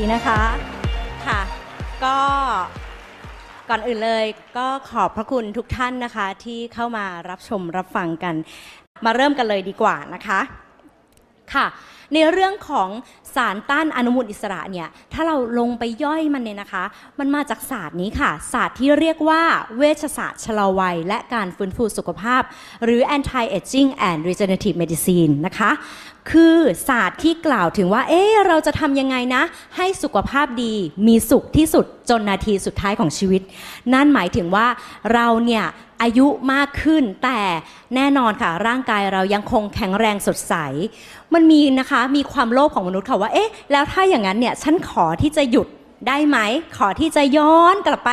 ดีนะคะ ค่ะ ก็ ก่อนอื่นเลยก็ขอบพระคุณทุกท่านนะคะที่เข้ามารับชม รับฟังกัน มาเริ่มกันเลยดีกว่านะคะ ค่ะในเรื่องของสารต้านอนุมูลอิสระเนี่ย ถ้าเราลงไปย่อยมันเนี่ยนะคะ มันมาจากศาสตร์นี้ค่ะ ศาสตร์ที่เรียกว่าเวชศาสตร์ชะลอวัย และการฟื้นฟูสุขภาพ หรือ anti aging and regenerative medicine นะคะ คือศาสตร์ที่กล่าวถึงว่า เอ๊เราจะทำยังไงนะ ให้สุขภาพดี มีสุขที่สุดจนนาทีสุดท้ายของชีวิต นั่นหมายถึงว่าเราเนี่ยอายุมากขึ้นแต่แน่นอนค่ะร่างกายเรายังคงแข็งแรงสดใส มันมีนะคะมีความโลภของมนุษย์ค่ะว่าเอ๊ะแล้วถ้าอย่างนั้นเนี่ย ฉันขอที่จะหยุดได้ไหมขอที่จะย้อนกลับไป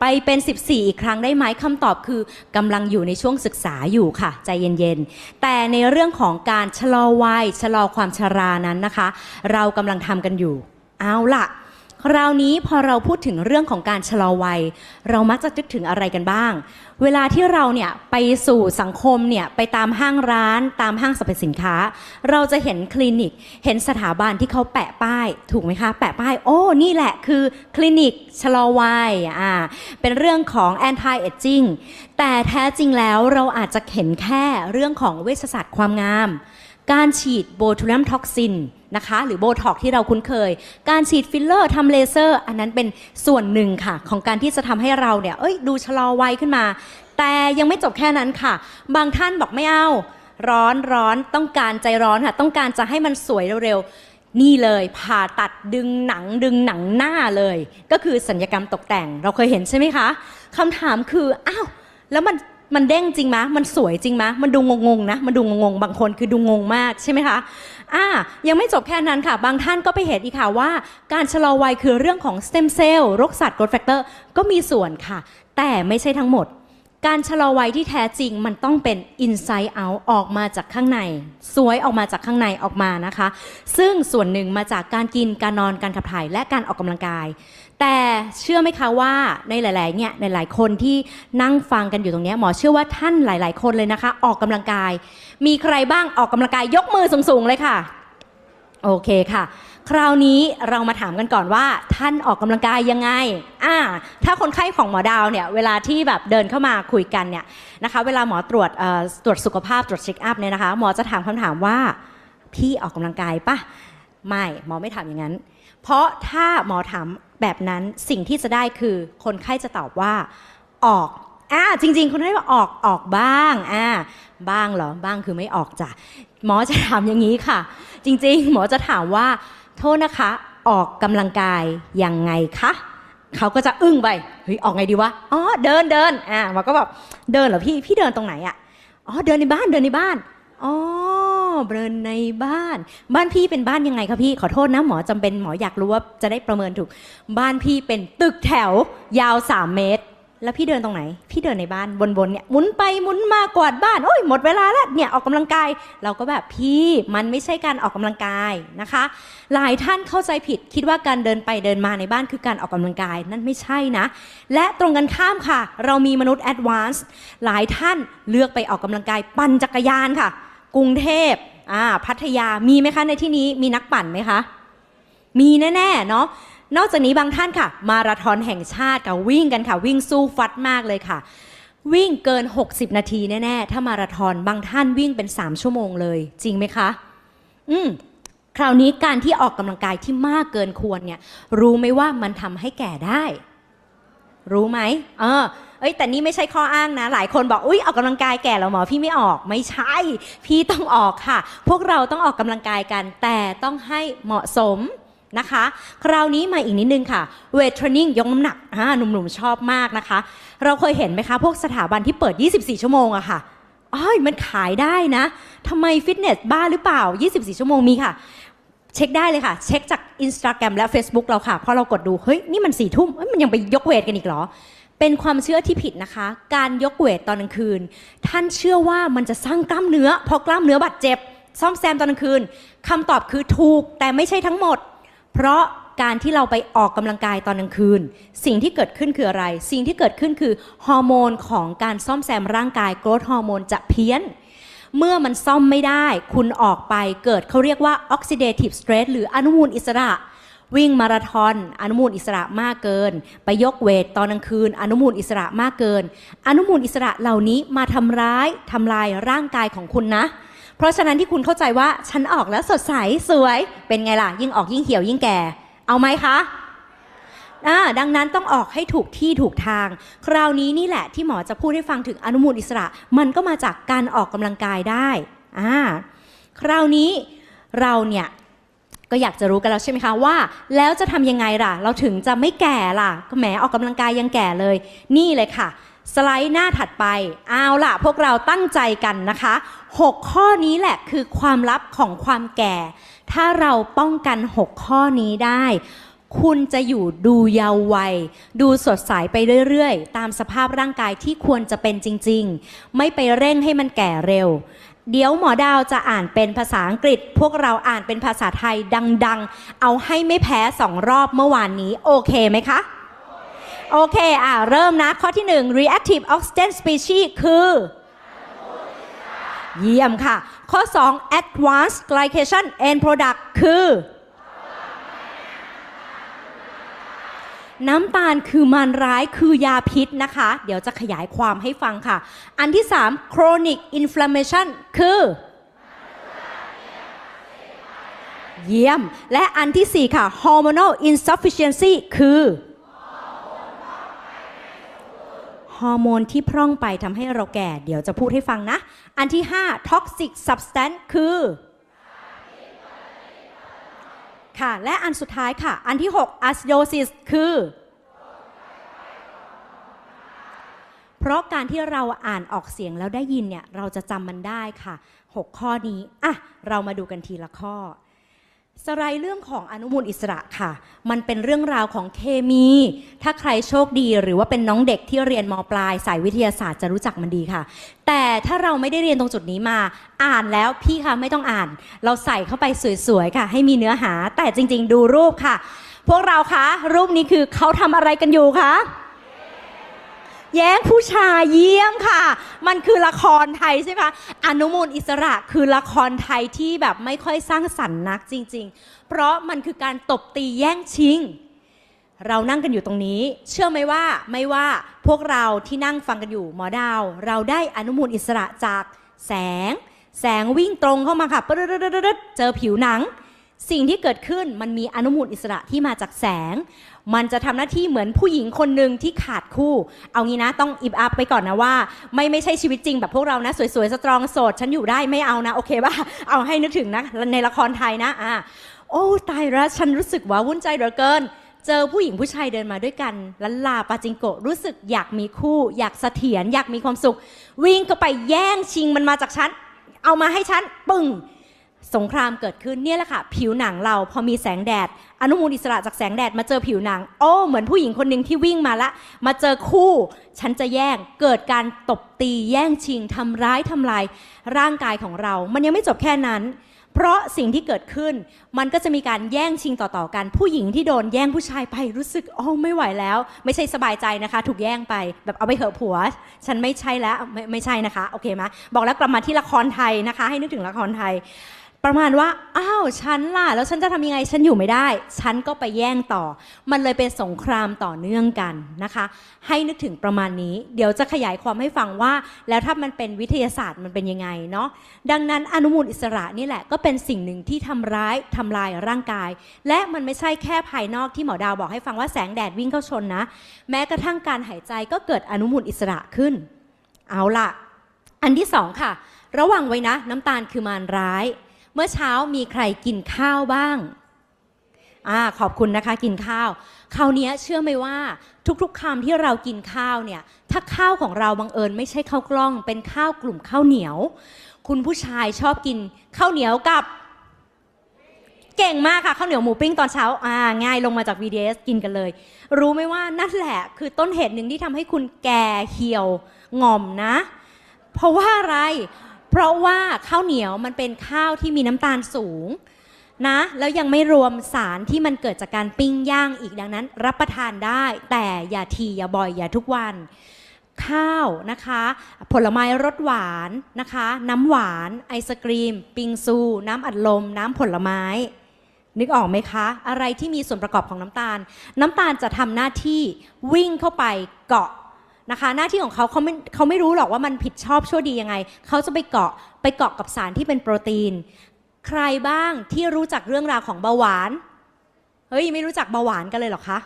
ไปเป็น 14 อีกครั้งได้ไหมคำตอบคือกำลังอยู่ในช่วงศึกษาอยู่ค่ะ ใจเย็นๆ แต่ในเรื่องของการชะลอวัยชะลอความชรานั้นนะคะ เรากำลังทำกันอยู่เอาละ่ะคราวนี้พอเราพูดถึงเรื่องของการชะลอวัย เรามักจะนึกถึงอะไรกันบ้าง เวลาที่เราเนี่ยไปสู่สังคมเนี่ยไปตามห้างร้าน ตามห้างสรรพสินค้า เราจะเห็นคลินิกเห็นสถาบันที่เขาแปะป้าย ถูกไหมคะแปะป้ายโอ้นี่แหละคือคลินิกชะลอวัยอ่าเป็นเรื่องของ anti aging แต่แท้จริงแล้วเราอาจจะเห็นแค่เรื่องของเวชศาสตร์ความงามการฉีดโบทูลัมท็อกซินนะคะ หรือโบท็อกที่เราคุ้นเคย การฉีดฟิลเลอร์ทำเลเซอร์ อันนั้นเป็นส่วนหนึ่งค่ะ ของการที่จะทำให้เราเนี่ยเอ้ยดูชะลอวัยขึ้นมา แต่ยังไม่จบแค่นั้นค่ะ บางท่านบอกไม่เอา ร้อนร้อนต้องการใจร้อนค่ะ ต้องการจะให้มันสวยเร็วๆนี่เลย ผ่าตัดดึงหนังดึงหนังหน้าเลย ก็คือสัญญกรรมตกแต่ง เราเคยเห็นใช่ไหมคะคำถามคืออ้าวแล้วมันมันเด้งจริงไหมมันสวยจริงไหมมันดูงงๆนะ มันดูงงๆบางคนคือดูงงมากใช่ไหมคะ อ่า ยังไม่จบแค่นั้นค่ะ บางท่านก็ไปเห็นอีกค่ะว่า การชะลอวัยคือเรื่องของสเต็มเซลล์ รกสัตว์กรดแฟกเตอร์ก็มีส่วนค่ะ แต่ไม่ใช่ทั้งหมด การชะลอวัยที่แท้จริงมันต้องเป็น inside out ออกมาจากข้างใน สวยออกมาจากข้างในออกมานะคะ ซึ่งส่วนหนึ่งมาจากการกิน การนอน การขับถ่ายและการออกกำลังกายแต่เชื่อไหมคะว่าในหลายๆ เนี่ยในหลายคนที่นั่งฟังกันอยู่ตรงนี้หมอเชื่อว่าท่านหลายๆคนเลยนะคะออกกำลังกายมีใครบ้างออกกำลังกายยกมือสูงๆ เลยค่ะโอเคค่ะ คราวนี้เรามาถามกันก่อนว่า ท่านออกกำลังกายยังไงอ่าถ้าคนไข้ของหมอดาวเนี่ยเวลาที่แบบเดินเข้ามาคุยกันเนี่ยนะคะเวลาหมอตรวจตรวจสุขภาพตรวจเช็คอัพเนี่ยนะคะหมอจะถามคำถามว่าพี่ออกกำลังกายปะไม่หมอไม่ถามอย่างนั้น เพราะถ้าหมอถามแบบนั้นสิ่งที่จะได้คือคนไข้จะตอบว่าออกอ่าจริงๆ คนไข้ว่าออกออกบ้างอ่าบ้างเหรอบ้างคือไม่ออกจ้ะหมอจะถามอย่างนี้ค่ะ จริงๆ หมอจะถามว่า โทษนะคะ ออกกำลังกายยังไงคะเขาก็จะอึ้งไปเฮ้ยออกไงดีวะอ๋อเดินเดินอ่าหมอก็แบบเดินเหรอพี่พี่เดินตรงไหนอ่ะอ๋อเดินในบ้านเดินในบ้านอ๋อเบิร์นในบ้านบ้านพี่เป็นบ้านยังไงคะพี่ ขอโทษนะหมอจำเป็นหมออยากรู้ว่าจะได้ประเมินถูก บ้านพี่เป็นตึกแถวยาวสามเมตร แล้วพี่เดินตรงไหน พี่เดินในบ้านบนๆเนี่ยหมุนไปหมุนมากวาดบ้านโอ้ยหมดเวลาแล้วเนี่ยออกกำลังกายเราก็แบบพี่มันไม่ใช่การออกกำลังกายนะคะ หลายท่านเข้าใจผิดคิดว่าการเดินไปเดินมาในบ้านคือการออกกำลังกายนั่นไม่ใช่นะ และตรงกันข้ามค่ะ เรามีมนุษย์แอดวานซ์หลายท่านเลือกไปออกกำลังกายปั่นจักรยานค่ะกรุงเทพ อ่า พัทยา มีไหมคะ ในที่นี้ มีนักปั่นไหมคะ มีแน่ๆ เนาะนอกจากนี้บางท่านค่ะ มาราธอนแห่งชาติกับวิ่งกันค่ะ วิ่งสู้ฟัดมากเลยค่ะ วิ่งเกิน60นาทีแน่ๆ ถ้ามาราธอนบางท่านวิ่งเป็น3 ชั่วโมงเลย จริงไหมคะ อืมคราวนี้การที่ออกกำลังกายที่มากเกินควรเนี่ย รู้ไหมว่ามันทำให้แก่ได้ รู้ไหม เออเอ้ยแต่นี่ไม่ใช่ข้ออ้างนะหลายคนบอกอุ้ยออกกำลังกายแก่แล้วหมอพี่ไม่ออกไม่ใช่ พี่ต้องออกค่ะ พวกเราต้องออกกำลังกายกันแต่ต้องให้เหมาะสมนะคะ คราวนี้มาอีกนิดนึงค่ะเวทเทรนนิ่งยกน้ำหนักฮะหนุ่มๆ ชอบมากนะคะ เราเคยเห็นไหมคะพวกสถาบันที่เปิด 24 ชั่วโมงอะค่ะ อ้อยมันขายได้นะทำไมฟิตเนสบ้าหรือเปล่า 24 ชั่วโมงมีค่ะ เช็คได้เลยค่ะ เช็คจาก Instagram และ Facebook เราค่ะพอเรากดดูเฮ้ยนี่มันสี่ทุ่มมันยังไปยกเวทกันอีกเหรอเป็นความเชื่อที่ผิด นะคะ การยกเวท ตอนกลางคืน ท่านเชื่อว่ามันจะสร้างกล้ามเนื้อพอกล้ามเนื้อบาดเจ็บซ่อมแซมตอนกลางคืน คำตอบคือถูกแต่ไม่ใช่ทั้งหมด เพราะการที่เราไปออกกำลังกายตอนกลางคืน สิ่งที่เกิดขึ้นคืออะไร สิ่งที่เกิดขึ้นคือฮอร์โมนของการซ่อมแซมร่างกายโกรทฮอร์โมนจะเพี้ยนเมื่อมันซ่อมไม่ได้ คุณออกไปเกิดเขาเรียกว่า oxidative stress หรืออนุมูลอิสระวิ่งมาราธอนอนุมูลอิสระมากเกินไปยกเวทตอนกลางคืน อนุมูลอิสระมากเกิน อนุมูลอิสระเหล่านี้มาทำร้ายทำลายร่างกายของคุณนะ เพราะฉะนั้นที่คุณเข้าใจว่าฉันออกแล้วสดใสสวย เป็นไงล่ะยิ่งออกยิ่งเหี่ยวยิ่งแก่ เอาไหมคะดังนั้นต้องออกให้ถูกที่ถูกทาง คราวนี้นี่แหละ ที่หมอจะพูดให้ฟังถึงอนุมูลอิสระมันก็มาจากการออกกำลังกายได้คราวนี้เราเนี่ยก็อยากจะรู้กันแล้วใช่ไหมคะ ว่าแล้วจะทำยังไงล่ะ เราถึงจะไม่แก่ล่ะก็แหมออกกำลังกายยังแก่เลย นี่เลยค่ะ สไลด์หน้าถัดไปเอาล่ะ พวกเราตั้งใจกันนะคะ 6 ข้อนี้แหละคือความลับของความแก่ ถ้าเราป้องกัน 6 ข้อนี้ได้ คุณจะอยู่ดูเยาว์วัย ดูสดใสไปเรื่อยๆตามสภาพร่างกายที่ควรจะเป็นจริงๆ ไม่ไปเร่งให้มันแก่เร็วเดี๋ยวหมอดาวจะอ่านเป็นภาษาอังกฤษ พวกเราอ่านเป็นภาษาไทยดังๆ เอาให้ไม่แพ้สองรอบเมื่อวานนี้โอเคไหมคะ โอเคอ่าเริ่มนะ ข้อที่ 1 reactive oxygen species คือเยี่ยมค่ะ ข้อ 2 advanced glycation end product คือน้ำตาลคือมันร้ายคือยาพิษนะคะ เดี๋ยวจะขยายความให้ฟังค่ะ อันที่ 3 chronic inflammation คือ เยี่ยมและอันที่ 4 ค่ะ hormonal insufficiency คือ ฮอร์โมนที่พร่องไปทำให้เราแก่ เดี๋ยวจะพูดให้ฟังนะ อันที่ 5 toxic substance คือค่ะและอันสุดท้ายค่ะ อันที่6อ s สโยซิสคือ เพราะการที่เราอ่านออกเสียงแล้วได้ยินเนี่ย เราจะจำมันได้ค่ะ 6 ข้อนี้ อ่ะ เรามาดูกันทีละข้อสไลด์เรื่องของอนุมูลอิสระค่ะ มันเป็นเรื่องราวของเคมี ถ้าใครโชคดีหรือว่าเป็นน้องเด็กที่เรียนมปลาย สายวิทยาศาสตร์จะรู้จักมันดีค่ะ แต่ถ้าเราไม่ได้เรียนตรงจุดนี้มา อ่านแล้วพี่คะไม่ต้องอ่าน เราใส่เข้าไปสวยๆค่ะ ให้มีเนื้อหา แต่จริงๆ ดูรูปค่ะ พวกเราคะ รูปนี้คือเขาทำอะไรกันอยู่คะแย้งผู้ชายเยี่ยมค่ะ มันคือละครไทยใช่ไหมอนุมูลอิสระคือละครไทยที่แบบไม่ค่อยสร้างสรรค์นักจริง ๆ เพราะมันคือการตบตีแย่งชิง เรานั่งกันอยู่ตรงนี้ เชื่อไหมว่า ไม่ว่าพวกเราที่นั่งฟังกันอยู่หมอดาว เราได้อนุมูลอิสระจากแสง แสงวิ่งตรงเข้ามาค่ะเจอผิวหนัง สิ่งที่เกิดขึ้นมันมีอนุมูลอิสระที่มาจากแสงมันจะทำหน้าที่เหมือนผู้หญิงคนหนึ่งที่ขาดคู่ เอางี้นะต้องอิบอัพไปก่อนนะว่าไม่ไม่ใช่ชีวิตจริงแบบพวกเรานะ สวยๆ สตรองโสดฉันอยู่ได้ไม่เอานะ โอเคป่ะเอาให้นึกถึงนะ ในละครไทยนะอ่าโอ้ตายละฉันรู้สึกว่าวุ่นใจเหลือเกิน เจอผู้หญิงผู้ชายเดินมาด้วยกันลันลาปาจิงโกรู้สึกอยากมีคู่อยากเสถียรอยากมีความสุข วิ่งก็ไปแย่งชิงมันมาจากฉันเอามาให้ฉันปึ้งสงครามเกิดขึ้นเนี่ยแหละค่ะผิวหนังเราพอมีแสงแดดอนุมูลอิสระจากแสงแดดมาเจอผิวหนัง โอ้ เหมือนผู้หญิงคนหนึ่งที่วิ่งมาละ มาเจอคู่ ฉันจะแย่ง เกิดการตบตีแย่งชิงทำร้ายทำลายร่างกายของเรา มันยังไม่จบแค่นั้น เพราะสิ่งที่เกิดขึ้น มันก็จะมีการแย่งชิงต่อๆกัน ผู้หญิงที่โดนแย่งผู้ชายไปรู้สึกโอ้ไม่ไหวแล้ว ไม่ใช่สบายใจนะคะ ถูกแย่งไป แบบเอาไปเหอะผัว ฉันไม่ใช่แล้ว ไม่ไม่ใช่นะคะ โอเคไหมบอกแล้วกลับมาที่ละครไทยนะคะ ให้นึกถึงละครไทยประมาณว่า อ้าวฉันล่ะแล้วฉันจะทำยังไงฉันอยู่ไม่ได้ฉันก็ไปแย่งต่อ มันเลยเป็นสงครามต่อเนื่องกันนะคะ ให้นึกถึงประมาณนี้ เดี๋ยวจะขยายความให้ฟังว่า แล้วถ้ามันเป็นวิทยาศาสตร์มันเป็นยังไงเนาะดังนั้นอนุมูลอิสระนี่แหละก็เป็นสิ่งหนึ่งที่ทำร้ายทำลายร่างกาย และมันไม่ใช่แค่ภายนอกที่หมอดาวบอกให้ฟังว่าแสงแดดวิ่งเข้าชนนะ แม้กระทั่งการหายใจก็เกิดอนุมูลอิสระขึ้น เอาล่ะ อันที่สองค่ะระวังไว้นะน้ำตาลคือมารร้ายเมื่อเช้ามีใครกินข้าวบ้าง อ่าขอบคุณนะคะ กินข้าวคราวนี้เชื่อไหมว่าทุกๆคำที่เรากินข้าวเนี่ย ถ้าข้าวของเราบังเอิญ ไม่ใช่ข้าวกล้อง เป็นข้าวกลุ่มข้าวเหนียว คุณผู้ชายชอบกินข้าวเหนียวกับ เก่งมากค่ะข้าวเหนียวหมูปิ้งตอนเช้าอ่า ง่ายลงมาจาก VDS กินกันเลย รู้ไหมว่านั่นแหละคือต้นเหตุหนึ่งที่ทำให้คุณแก่เหี่ยวงอมนะ เพราะว่าอะไรเพราะว่าข้าวเหนียวมันเป็นข้าวที่มีน้ำตาลสูงนะแล้วยังไม่รวมสารที่มันเกิดจากการปิ้งย่างอีกดังนั้น รับประทานได้ แต่อย่าทีอย่าบ่อยอย่าทุกวัน ข้าวนะคะ ผลไม้รสหวานนะคะ น้ำหวาน ไอศกรีม ปิงซูน้ำอัดลม น้ำผลไม้ นึกออกไหมคะ อะไรที่มีส่วนประกอบของน้ำตาล น้ำตาลจะทำหน้าที่วิ่งเข้าไปเกาะนะคะหน้าที่ของเขาเขาไม่เขาไม่รู้หรอกว่ามันผิดชอบชั่วดียังไงเขาจะไปเกาะไปเกาะกับสารที่เป็นโปรตีน ใครบ้างที่รู้จักเรื่องราวของเบาหวานเฮ้ย ไม่รู้จักเบาหวานกันเลยหรอคะ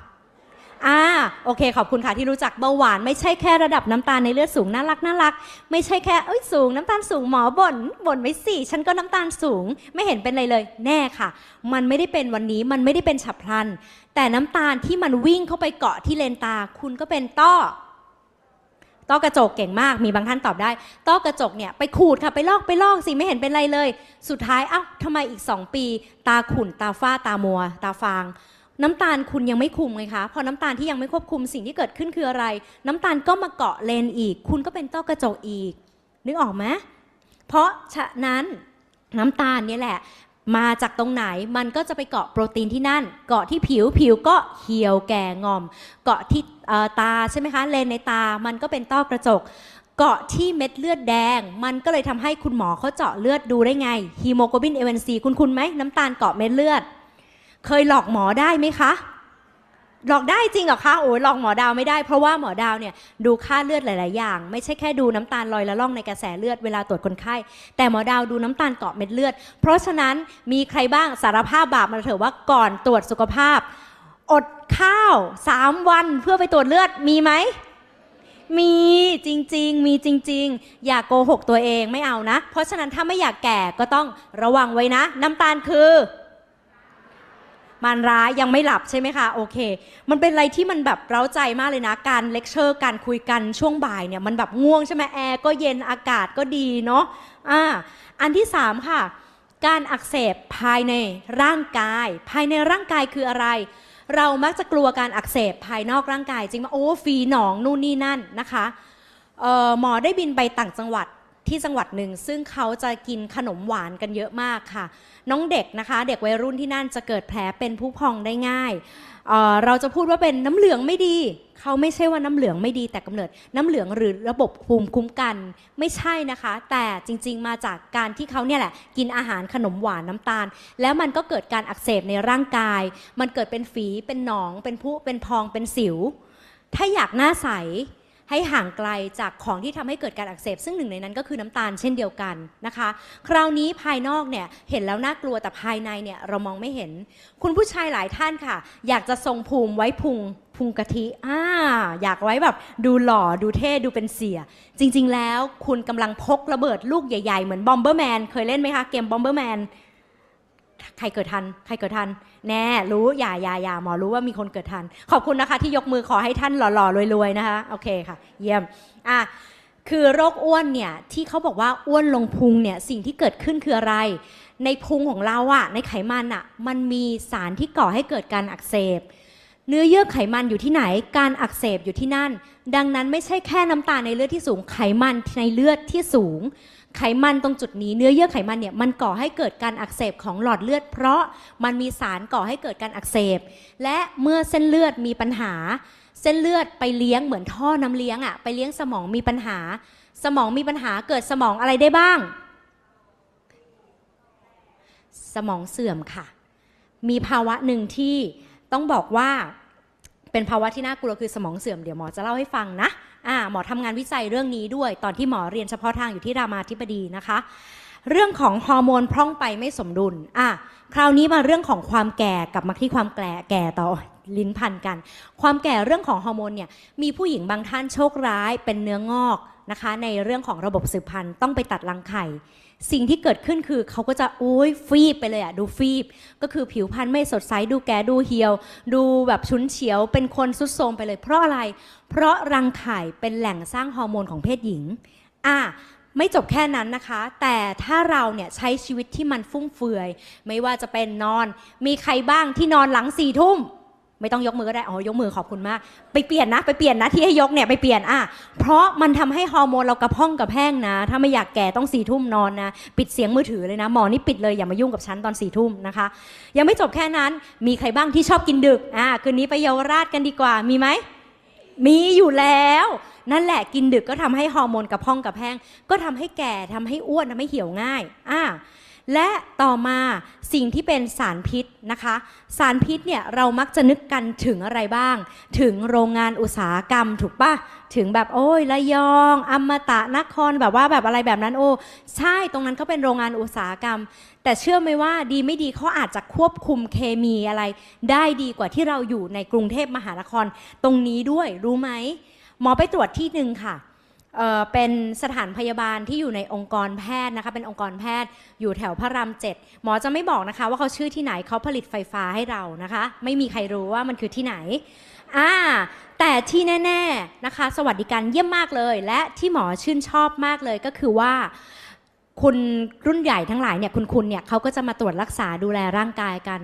อ่าโอเค ขอบคุณค่ะที่รู้จักเบาหวาน ไม่ใช่แค่ระดับน้ำตาลในเลือดสูงน่ารักน่ารักไม่ใช่แค่เอ้ยสูงน้ำตาลสูงหมอบ่นบ่นไม่สิฉันก็น้ำตาลสูงไม่เห็นเป็นอะไรเลย แน่ค่ะ มันไม่ได้เป็นวันนี้มันไม่ได้เป็นฉับพลัน แต่น้ำตาลที่มันวิ่งเข้าไปเกาะที่เลนตาคุณก็เป็นต้อต้อกระจกเก่งมากมีบางท่านตอบได้ ต้อกระจกเนี่ยไปขูดค่ะ ไปลอก ไปลอกสิ ไม่เห็นเป็นไรเลย สุดท้ายเอา้าทำไมอีกสองปี ตาขุ่นตาฝ้า ตามัว ตาฟาง น้ำตาลคุณยังไม่คุมไงคะพอ น้ำตาลที่ยังไม่ควบคุมสิ่งที่เกิดขึ้นคืออะไร น้ำตาลก็มาเกาะเลนอีก คุณก็เป็นต้อกระจกอีก นึกออกไหม เพราะฉะนั้นน้ำตาลนี่แหละมาจากตรงไหนมันก็จะไปเกาะโปรตีนที่นั่น เกาะที่ผิว ผิวก็เหี่ยวแก่งอม เกาะที่ตาใช่ไหมคะ เลนในตา มันก็เป็นต้อกระจก เกาะที่เม็ดเลือดแดง มันก็เลยทำให้คุณหมอเขาเจาะเลือดดูได้ไงฮีโมโกลบินเอเวนซีคุณคุณไหมน้ำตาลเกาะเม็ดเลือด เคยหลอกหมอได้ไหมคะหลอกได้จริงเหรอคะโอ้ยหลอกหมอดาวไม่ได้ เพราะว่าหมอดาวเนี่ยดูค่าเลือดหลาย ๆ อย่างไม่ใช่แค่ดูน้ำตาลลอยละล่องในกระแสเลือดเวลาตรวจคนไข้ แต่หมอดาวดูน้ำตาลเกาะเม็ดเลือด เพราะฉะนั้นมีใครบ้างสารภาพบาปมาเถอะว่าก่อนตรวจสุขภาพ อดข้าวสามวันเพื่อไปตรวจเลือดมีไหมมีจริงๆมีจริง ๆ อย่ากโกหกตัวเองไม่เอานะ เพราะฉะนั้นถ้าไม่อยากแก่ก็ต้องระวังไว้นะ น้ำตาลคือมันร้าย ยังไม่หลับใช่ไหมคะโอเคมันเป็นอะไรที่มันแบบเร้าใจมากเลยนะการเลคเชอร์การคุยกันช่วงบ่ายเนี่ยมันแบบง่วงใช่ไหมแอร์ก็เย็นอากาศก็ดีเนาะอ่าอันที่3ค่ะการอักเสบภายในร่างกาย ภายในร่างกายคืออะไร เรามักจะกลัวการอักเสบภายนอกร่างกายจริงไหมโอ้ฟีหนองนู่นนี่นั่นนะคะหมอได้บินไปต่างจังหวัดที่จังหวัดหนึ่งซึ่งเขาจะกินขนมหวานกันเยอะมากค่ะ น้องเด็กนะคะ เด็กวัยรุ่นที่นั่นจะเกิดแผลเป็นผู้พองได้ง่ายเเราจะพูดว่าเป็นน้ำเหลืองไม่ดีเขาไม่ใช่ว่าน้ำเหลืองไม่ดีแต่กำเนิดน้ำเหลืองหรือระบบภูมิคุ้มกันไม่ใช่นะคะ แต่จริงๆ มาจากการที่เขาเนี่ยแหละกินอาหารขนมหวานน้ำตาล แล้วมันก็เกิดการอักเสบในร่างกาย มันเกิดเป็นฝีเป็นหนองเป็นผู้เป็นพองเป็นสิว ถ้าอยากหน้าใสให้ห่างไกลจากของที่ทำให้เกิดการอักเสบ ซึ่งหนึ่งในนั้นก็คือน้ำตาลเช่นเดียวกันนะคะ คราวนี้ภายนอกเนี่ย เห็นแล้วน่ากลัวแต่ภายในเนี่ยเรามองไม่เห็น คุณผู้ชายหลายท่านค่ะ อยากจะทรงภูมิไว้พุงพุงกะทิอ่าอยากไว้แบบดูหล่อดูเท่ดูเป็นเสีย จริงๆ แล้วคุณกำลังพกระเบิดลูกใหญ่ ๆเหมือนบอมเบอร์แมนเคยเล่นไหมคะเกมบอมเบอร์แมนใครเกิดทัน ใครเกิดทัน แน่ รู้อย่าอย่าอย่าหมอรู้ว่ามีคนเกิดทัน ขอบคุณนะคะที่ยกมือขอให้ท่านหล่อๆรวยๆนะคะ โอเคค่ะ เยี่ยม อ่ะ คือโรคอ้วนเนี่ยที่เขาบอกว่าอ้วนลงพุงเนี่ยสิ่งที่เกิดขึ้นคืออะไร ในพุงของเราอะในไขมันอะมันมีสารที่ก่อให้เกิดการอักเสบ เนื้อเยื่อไขมันอยู่ที่ไหน การอักเสบอยู่ที่นั่น ดังนั้นไม่ใช่แค่น้ำตาในเลือดที่สูงไขมันในเลือดที่สูงไขมันตรงจุดนี้เนื้อเยื่อไขมันเนี่ยมันก่อให้เกิดการอักเสบของหลอดเลือดเพราะมันมีสารก่อให้เกิดการอักเสบและเมื่อเส้นเลือดมีปัญหา เส้นเลือดไปเลี้ยงเหมือนท่อน้ำเลี้ยงอะไปเลี้ยงสมองมีปัญหา สมองมีปัญหาเกิดสมองอะไรได้บ้าง สมองเสื่อมค่ะ มีภาวะหนึ่งที่ต้องบอกว่าเป็นภาวะที่น่ากลัวคือสมองเสื่อม เดี๋ยวหมอจะเล่าให้ฟังนะอ่าหมอทำงานวิจัยเรื่องนี้ด้วยตอนที่หมอ เรียนเฉพาะทางอยู่ที่รามาธิบดีนะคะ เรื่องของฮอร์โมนพร่องไปไม่สมดุลอ่ะคราวนี้มาเรื่องของความแก่กับมาที่ความแก่แก่ต่อลิ้นพันกัน ความแก่เรื่องของฮอร์โมนเนี่ยมีผู้หญิงบางท่านโชคร้ายเป็นเนื้องอกนะคะในเรื่องของระบบสืบพันธุ์ ต้องไปตัดรังไข่สิ่งที่เกิดขึ้นคือเขาก็จะโอ้ยฟีบไปเลยอะดูฟีบ ก็คือผิวพรรณไม่สดใสดูแก่ดูเหี่ยว ดูแบบชุนเฉียว เป็นคนสุดโทมไปเลยเพราะอะไร เพราะรังไข่เป็นแหล่งสร้างฮอร์โมนของเพศหญิง อ่ะไม่จบแค่นั้นนะคะ แต่ถ้าเราเนี่ยใช้ชีวิตที่มันฟุ่มเฟือย ไม่ว่าจะเป็นนอนมีใครบ้างที่นอนหลังสี่ทุ่มไม่ต้องยกมือก็ได้อ๋อยกมือขอบคุณมาก ไปเปลี่ยนนะ ไปเปลี่ยนนะที่ให้ยกเนี่ยไปเปลี่ยน อ่ะเพราะมันทำให้ฮอร์โมนเรากระพ้องกระแพงนะ ถ้าไม่อยากแก่ต้องสี่ทุ่มนอนนะ ปิดเสียงมือถือเลยนะ หมอนี่ปิดเลยอย่ามายุ่งกับฉันตอนสี่ทุ่มนะคะ ยังไม่จบแค่นั้น มีใครบ้างที่ชอบกินดึก อ่ะคืนนี้ไปเยาวราชกันดีกว่า มีไหม มีอยู่แล้ว นั่นแหละกินดึกก็ทำให้ฮอร์โมนกระพ้องกระแพงก็ทำให้แก่ทำให้อ้วนทำให้เหี่ยวง่าย อ่ะและต่อมาสิ่งที่เป็นสารพิษนะคะ สารพิษเนี่ยเรามักจะนึกกันถึงอะไรบ้าง ถึงโรงงานอุตสาหกรรม ถูกปะถึงแบบโอ้ยระยองอมตะนครแบบว่าแบบอะไรแบบนั้นโอ้ใช่ตรงนั้นเขาเป็นโรงงานอุตสาหกรรม แต่เชื่อไหมว่าดีไม่ดีเขาอาจจะควบคุมเคมีอะไรได้ดีกว่าที่เราอยู่ในกรุงเทพมหานคร ตรงนี้ด้วยรู้ไหมหมอไปตรวจที่หนึ่งค่ะเป็นสถานพยาบาลที่อยู่ในองค์กรแพทย์นะคะเป็นองค์กรแพทย์อยู่แถวพระรามเจ็ดหมอจะไม่บอกนะคะ ว่าเขาชื่อที่ไหนเขาผลิตไฟฟ้าให้เรานะคะ ไม่มีใครรู้ว่ามันคือที่ไหนอ่าแต่ที่แน่ๆนะคะสวัสดิการเยี่ยมมากเลย และที่หมอชื่นชอบมากเลยก็คือว่า คุณรุ่นใหญ่ทั้งหลายเนี่ยคุณคุณเนี่ยเขาก็จะมาตรวจรักษาดูแลร่างกายกัน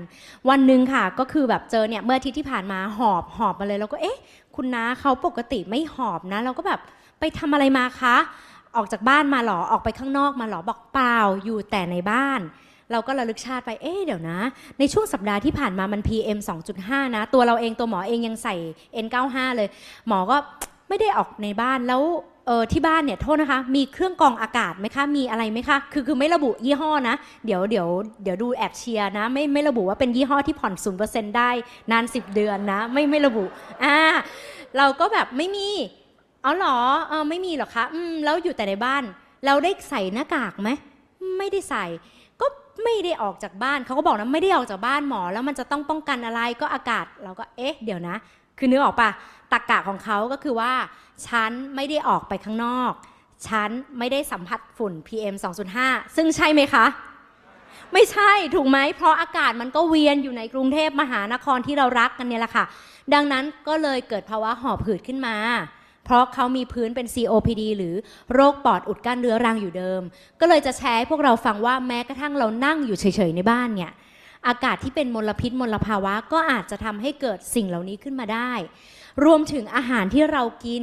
วันหนึ่งค่ะก็คือแบบเจอเนี่ยเมื่อที่ที่ผ่านมาหอบหอบมาเลยแล้วก็เอ๊ะ คุณนะเขาปกติไม่หอบนะเราก็แบบไปทำอะไรมาคะ ออกจากบ้านมาหรอ ออกไปข้างนอกมาหรอบอกเปล่าอยู่แต่ในบ้าน เราก็ระลึกชาติไป เอ๊เดี๋ยวนะ ในช่วงสัปดาห์ที่ผ่านมามัน PM 2.5 นะ ตัวเราเองตัวหมอเองยังใส่ N95 เลย หมอก็ไม่ได้ออกในบ้านแล้วเออที่บ้านเนี่ยโทษนะคะมีเครื่องกรองอากาศไหมคะมีอะไรไหมคะ คือคือไม่ระบุยี่ห้อนะ เดี๋ยวเดี๋ยวเดี๋ยวดูแอบเชียร์นะไม่ไม่ระบุว่าเป็นยี่ห้อที่ผ่อนศูนเปอร์เซ็นได้นาน 10 เดือนนะ ไม่ไม่ระบุอ่าเราก็แบบไม่มีเอาเหรอเออไม่มีหรอคะอืมแล้วอยู่แต่ในบ้าน เราได้ใส่หน้ากากไหมไม่ได้ใส่ ก็ไม่ได้ออกจากบ้านเขาก็บอกนะไม่ได้ออกจากบ้านหมอ แล้วมันจะต้องป้องกันอะไรก็อากาศเราก็เอ๊ะ เดี๋ยวนะ คือเนื้อออกปะตากกะของเขาก็คือว่าฉันไม่ได้ออกไปข้างนอกฉันไม่ได้สัมผัสฝุ่น PM 2.5ซึ่งใช่ไหมคะ ไม่ใช่ถูกไหมเพราะอากาศมันก็เวียนอยู่ในกรุงเทพมหานครที่เรารักกันเนี่ยแหละค่ะ ดังนั้นก็เลยเกิดภาวะหอบหืดขึ้นมาเพราะเขามีพื้นเป็น COPD หรือโรคปอดอุดกั้นเรื้อรังอยู่เดิม ก็เลยจะแชร์ให้พวกเราฟังว่าแม้กระทั่งเรานั่งอยู่เฉยๆในบ้านเนี่ย อากาศที่เป็นมลพิษมลภาวะก็อาจจะทำให้เกิดสิ่งเหล่านี้ขึ้นมาได้ รวมถึงอาหารที่เรากิน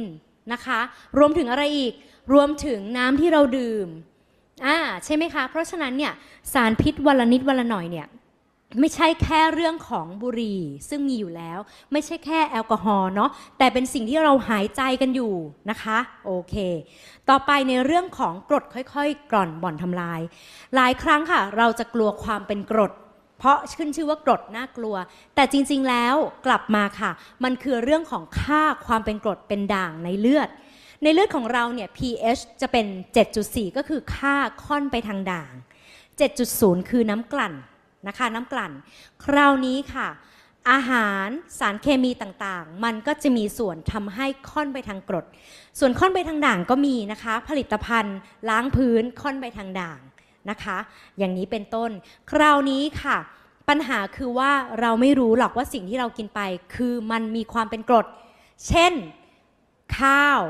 นะคะ รวมถึงอะไรอีก รวมถึงน้ำที่เราดื่ม อ่า ใช่ไหมคะ เพราะฉะนั้นเนี่ยสารพิษวันละนิดวันละหน่อยเนี่ยไม่ใช่แค่เรื่องของบุหรี่ซึ่งมีอยู่แล้ว ไม่ใช่แค่แอลกอฮอล์เนาะแต่เป็นสิ่งที่เราหายใจกันอยู่นะคะ โอเค ต่อไปในเรื่องของกรดค่อยๆกร่อนบ่อนทำลาย หลายครั้งค่ะ เราจะกลัวความเป็นกรด เพราะขึ้นชื่อว่ากรดน่ากลัว แต่จริงๆแล้วกลับมาค่ะ มันคือเรื่องของค่าความเป็นกรดเป็นด่างในเลือด ในเลือดของเราเนี่ย pH จะเป็น 7.4 ก็คือค่าค่อนไปทางด่าง 7.0 คือน้ำกลั่นนะคะน้ำกลั่นคราวนี้ค่ะ อาหารสารเคมีต่างๆ มันก็จะมีส่วนทำให้ค่อนไปทางกรด ส่วนค่อนไปทางด่างก็มีนะคะผลิตภัณฑ์ล้างพื้นค่อนไปทางด่างนะคะอย่างนี้เป็นต้น คราวนี้ค่ะปัญหาคือว่าเราไม่รู้หรอกว่าสิ่งที่เรากินไป คือมันมีความเป็นกรด เช่น ข้าว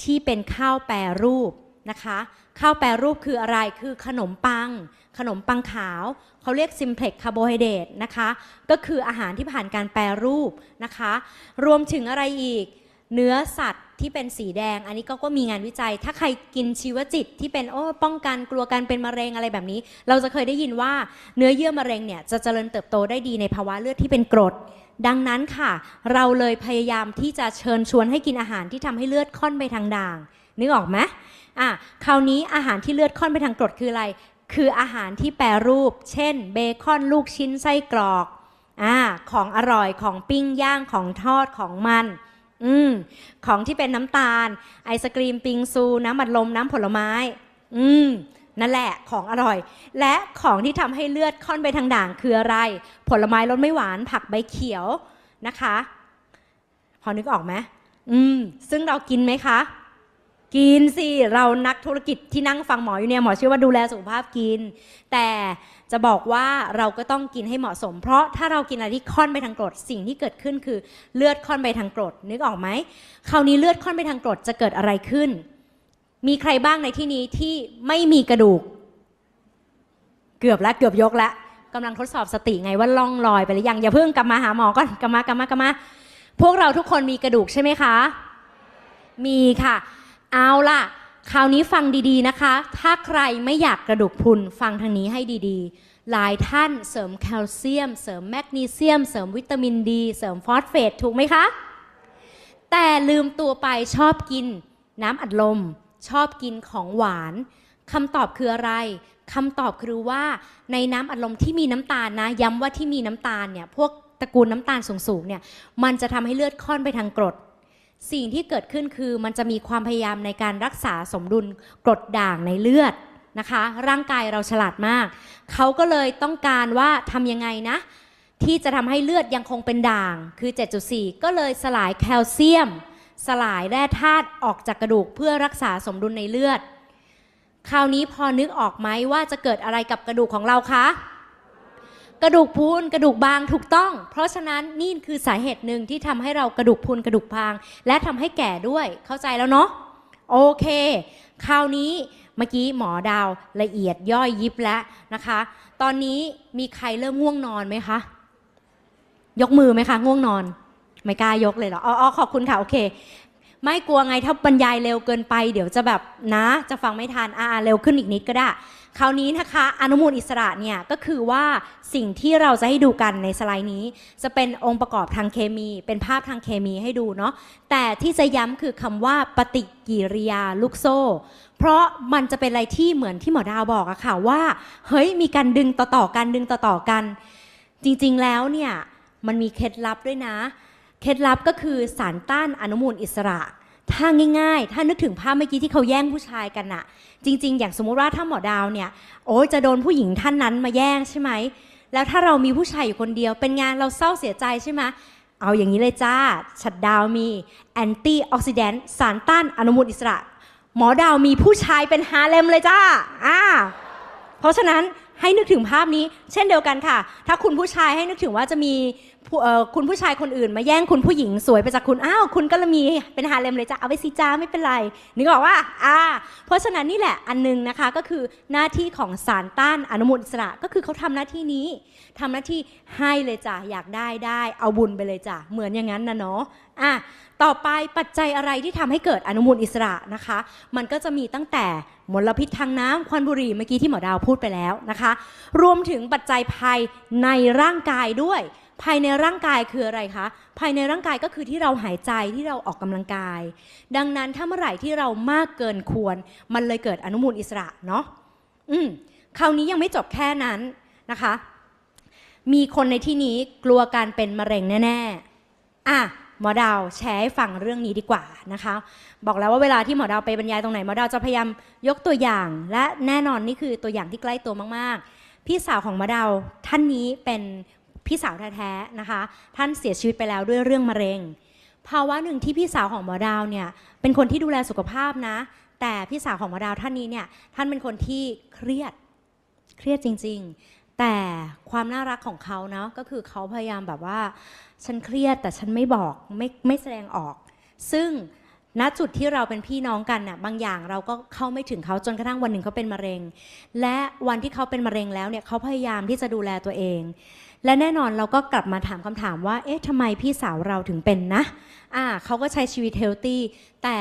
ที่เป็นข้าวแปรรูปนะคะข้าวแปรรูปคืออะไรคือขนมปัง ขนมปังขาวเขาเรียกซิมเพล็กคาร์โบไฮเดรตนะคะก็คืออาหารที่ผ่านการแปรรูปนะคะ รวมถึงอะไรอีก เนื้อสัตว์ที่เป็นสีแดง อันนี้ก็ก็มีงานวิจัย ถ้าใครกินชีวจิตที่เป็นโอ้ป้องกันกลัวการเป็นมะเร็งอะไรแบบนี้ เราจะเคยได้ยินว่า เนื้อเยื่อมะเร็งเนี่ยจะเจริญเติบโตได้ดีในภาวะเลือดที่เป็นกรด ดังนั้นค่ะ เราเลยพยายามที่จะเชิญชวนให้กินอาหารที่ทำให้เลือดค่อนไปทางด่างนึกออกไหมอ่ะคราวนี้อาหารที่เลือดค่อน ไปทางกรดคืออะไร คืออาหารที่แปรรูป เช่น เบคอนลูกชิ้นไส้กรอก อ่า ของอร่อยของปิ้งย่างของทอดของมัน อืม ของที่เป็นน้ำตาล ไอศกรีมปิงซู น้ำบัดลม น้ำผลไม้ อืม นั่นแหละของอร่อย และของที่ทำให้เลือดค่อน ไปทางด่าง คืออะไร ผลไม้รสไม่หวานผักใบเขียวนะคะ พอนึกออกไหมอืม ซึ่งเรากินไหมคะกินสิเรานักธุรกิจที่นั่งฟังหมออยู่เนี่ยหมอเชื่อว่าดูแลสุขภาพกิน แต่จะบอกว่าเราก็ต้องกินให้เหมาะสม เพราะถ้าเรากินอะไรที่ค่อนไปทางกรด สิ่งที่เกิดขึ้นคือ เลือด ค่อนไปทางกรดนึกออกไหมคราวนี้เลือดค่อนไปทางกรดจะเกิดอะไรขึ้น มีใครบ้างในที่นี้ที่ไม่มีกระดูก เกือบละเกือบยกละกำลังทดสอบสติไงว่าล่องลอยไปหรือยังอย่าเพิ่งกลับมาหาหมอก่อนกลับมากลับมากลับมาพวกเราทุกคนมีกระดูกใช่ไหมคะ มีค่ะเอาล่ะ คราวนี้ฟังดีๆนะคะ ถ้าใครไม่อยากกระดูกพุนฟังทางนี้ให้ดีๆ หลายท่านเสริมแคลเซียม เสริมแมกนีเซียม เสริมวิตามินดี เสริมฟอสเฟตถูกไหมคะ แต่ลืมตัวไปชอบกินน้ำอัดลม ชอบกินของหวานคำตอบคืออะไรคำตอบคือว่าในน้ำอัดลมที่มีน้ำตาลนะ ย้ำว่าที่มีน้ำตาลเนี่ยพวกตระกูลน้ำตาลสูงๆเนี่ยมันจะทำให้เลือดค่อนไปทางกรดสิ่งที่เกิดขึ้นคือมันจะมีความพยายามในการรักษาสมดุลกรดด่างในเลือดนะคะ ร่างกายเราฉลาดมากเขาก็เลยต้องการว่าทำยังไงนะ ที่จะทำให้เลือดยังคงเป็นด่าง คือ 7.4 ก็เลยสลายแคลเซียม สลายแร่ธาตุออกจากกระดูกเพื่อรักษาสมดุลในเลือด คราวนี้พอนึกออกไหมว่าจะเกิดอะไรกับกระดูกของเราคะกระดูกพูนกระดูกบางถูกต้อง เพราะฉะนั้นนี่คือสาเหตุหนึ่งที่ทำให้เรากระดูกพูนกระดูกพาง และทำให้แก่ด้วยเข้าใจแล้วเนาะโอเคคราวนี้เมื่อกี้หมอดาวละเอียดย่อยยิบแล้วนะคะ ตอนนี้มีใครเริ่มง่วงนอนไหมคะยกมือไหมคะ ง่วงนอน ไม่กล้ายกเลยเหรออ๋อขอบคุณค่ะโอเคไม่กลัวไงถ้าบรรยายเร็วเกินไป เดี๋ยวจะแบบนะจะฟังไม่ทันอ่าเร็วขึ้นอีกนิดก็ได้ คราวนี้นะคะอนุมูลอิสระเนี่ยก็คือว่าสิ่งที่เราจะให้ดูกันในสไลด์นี้ จะเป็นองค์ประกอบทางเคมี เป็นภาพทางเคมีให้ดูเนาะแต่ที่จะย้ำคือคำว่าปฏิกิริยาลูกโซ่ เพราะมันจะเป็นอะไรที่เหมือนที่หมอดาวบอกอะค่ะว่าเฮ้ยมีการดึงต่อๆกันดึงต่อๆกัน จริงๆแล้วเนี่ยมันมีเคล็ดลับด้วยนะเคล็ดลับก็คือสารต้านอนุมูลอิสระ ถ้าง่ายๆ ถ้านึกถึงภาพเมื่อกี้ที่เขาแย่งผู้ชายกันอะจริงๆ อย่างสมมุติว่าถ้าหมอดาวเนี่ย โอ้จะโดนผู้หญิงท่านนั้นมาแย่งใช่ไหม แล้วถ้าเรามีผู้ชายอยู่คนเดียว เป็นงานเราเศร้าเสียใจใช่ไหมเอาอย่างนี้เลยจ้าฉัดดาวมีแอนตี้ออกซิแดนต์สารต้านอนุมูลอิสระ หมอดาวมีผู้ชายเป็นฮาเลมเลยจ้าอ่าเพราะฉะนั้นให้นึกถึงภาพนี้ เช่นเดียวกันค่ะ ถ้าคุณผู้ชายให้นึกถึงว่าจะมีคุณผู้ชายคนอื่นมาแย่งคุณผู้หญิงสวยไปจากคุณ อ้าวคุณก็ละมีเป็นฮาเลมเลยจ้ะ เอาไปสิจ้าไม่เป็นไร นึกออกว่าอ่าเพราะฉะนั้นนี่แหละอันนึงนะคะก็คือหน้าที่ของสารต้านอนุมูลอิสระก็คือเขาทำหน้าที่นี้ ทำหน้าที่ให้เลยจ้ะอยากได้ได้เอาบุญไปเลยจ้ะเหมือนอย่างนั้นนะเนาะ อ่ะ ต่อไปปัจจัยอะไรที่ทำให้เกิดอนุมูลอิสระนะคะ มันก็จะมีตั้งแต่มลพิษทางน้ำควันบุหรี่เมื่อกี้ที่หมอดาวพูดไปแล้วนะคะ รวมถึงปัจจัยภายในร่างกายด้วยภายในร่างกายคืออะไรคะ ภายในร่างกายก็คือที่เราหายใจที่เราออกกำลังกาย ดังนั้นถ้าเมื่อไหร่ที่เรามากเกินควรมันเลยเกิดอนุมูลอิสระเนาะอืมคราวนี้ยังไม่จบแค่นั้นนะคะ มีคนในที่นี้กลัวการเป็นมะเร็งแน่ ๆอ่ะหมอดาว แชร์ให้ฟังเรื่องนี้ดีกว่านะคะ บอกแล้วว่าเวลาที่หมอดาวไปบรรยายตรงไหนหมอดาวจะพยายามยกตัวอย่าง และแน่นอนนี่คือตัวอย่างที่ใกล้ตัวมาก ๆ พี่สาวของหมอดาวท่านนี้เป็นพี่สาวแท้ๆนะคะ ท่านเสียชีวิตไปแล้วด้วยเรื่องมะเร็ง ภาวะหนึ่งที่พี่สาวของหมอดาวเนี่ยเป็นคนที่ดูแลสุขภาพนะ แต่พี่สาวของหมอดาวท่านนี้เนี่ยท่านเป็นคนที่เครียดเครียดจริง ๆ แต่ความน่ารักของเขาเนาะก็คือเขาพยายามแบบว่า ฉันเครียดแต่ฉันไม่บอกไม่ไม่แสดงออก ซึ่งณจุดที่เราเป็นพี่น้องกันน่ะบางอย่างเราก็เข้าไม่ถึงเขาจนกระทั่งวันหนึ่งเขาเป็นมะเร็ง และวันที่เขาเป็นมะเร็งแล้วเนี่ยเขาพยายามที่จะดูแลตัวเองและแน่นอนเราก็กลับมาถามคำถามว่า เอ๊ะ ทำไมพี่สาวเราถึงเป็นนะ อ่าเขาก็ใช้ชีวิตเฮลตี้ แต่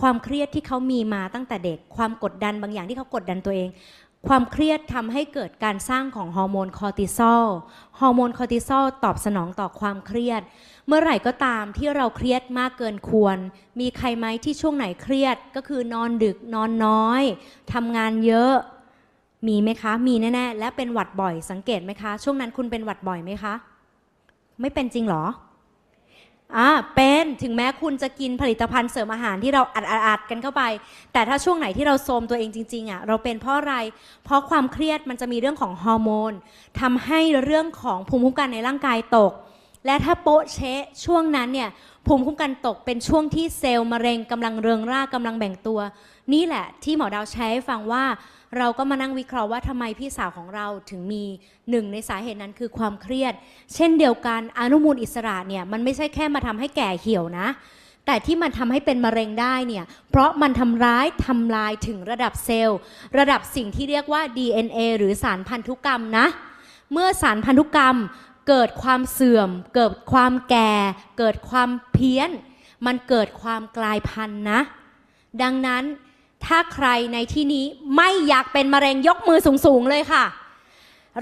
ความเครียดที่เขามีมาตั้งแต่เด็ก ความกดดันบางอย่างที่เขากดดันตัวเอง ความเครียดทำให้เกิดการสร้างของฮอร์โมนคอร์ติซอล ฮอร์โมนคอร์ติซอลตอบสนองต่อความเครียด เมื่อไหร่ก็ตามที่เราเครียดมากเกินควร มีใครไหมที่ช่วงไหนเครียดก็คือนอนดึกนอนน้อยทำงานเยอะมีไหมคะ มีแน่ ๆ และเป็นหวัดบ่อยสังเกตไหมคะ ช่วงนั้นคุณเป็นหวัดบ่อยไหมคะ ไม่เป็นจริงหรออ่าเป็นถึงแม้คุณจะกินผลิตภัณฑ์เสริมอาหารที่เราอัดอัดกันเข้าไป แต่ถ้าช่วงไหนที่เราโทมตัวเองจริงๆอะ่ะเราเป็นเพราะอะไร เพราะความเครียดมันจะมีเรื่องของฮอร์โมนทำให้เรื่องของภูมิคุ้มกันในร่างกายตก และถ้าโปะเชะช่วงนั้นเนี่ยภูมิคุ้มกันตกเป็นช่วงที่เซลล์มะเร็งกำลังเรืองร่ากำลังแบ่งตัว นี่แหละที่หมอดาวใช้ฟังว่าเราก็มานั่งวิเคราะห์ว่าทำไมพี่สาวของเราถึงมีหนึ่งในสาเหตุนั้นคือความเครียด เช่นเดียวกันอนุมูลอิสระเนี่ยมันไม่ใช่แค่มาทำให้แก่เหี่ยวนะ แต่ที่มันทำให้เป็นมะเร็งได้เนี่ยเพราะมันทำร้ายทำลายถึงระดับเซลล์ ระดับสิ่งที่เรียกว่า DNA หรือสารพันธุกรรมนะเมื่อสารพันธุกรรมเกิดความเสื่อม เกิดความแก่ เกิดความเพี้ยนมันเกิดความกลายพันธุ์นะ ดังนั้นถ้าใครในที่นี้ไม่อยากเป็นมะเร็งยกมือสูงๆเลยค่ะ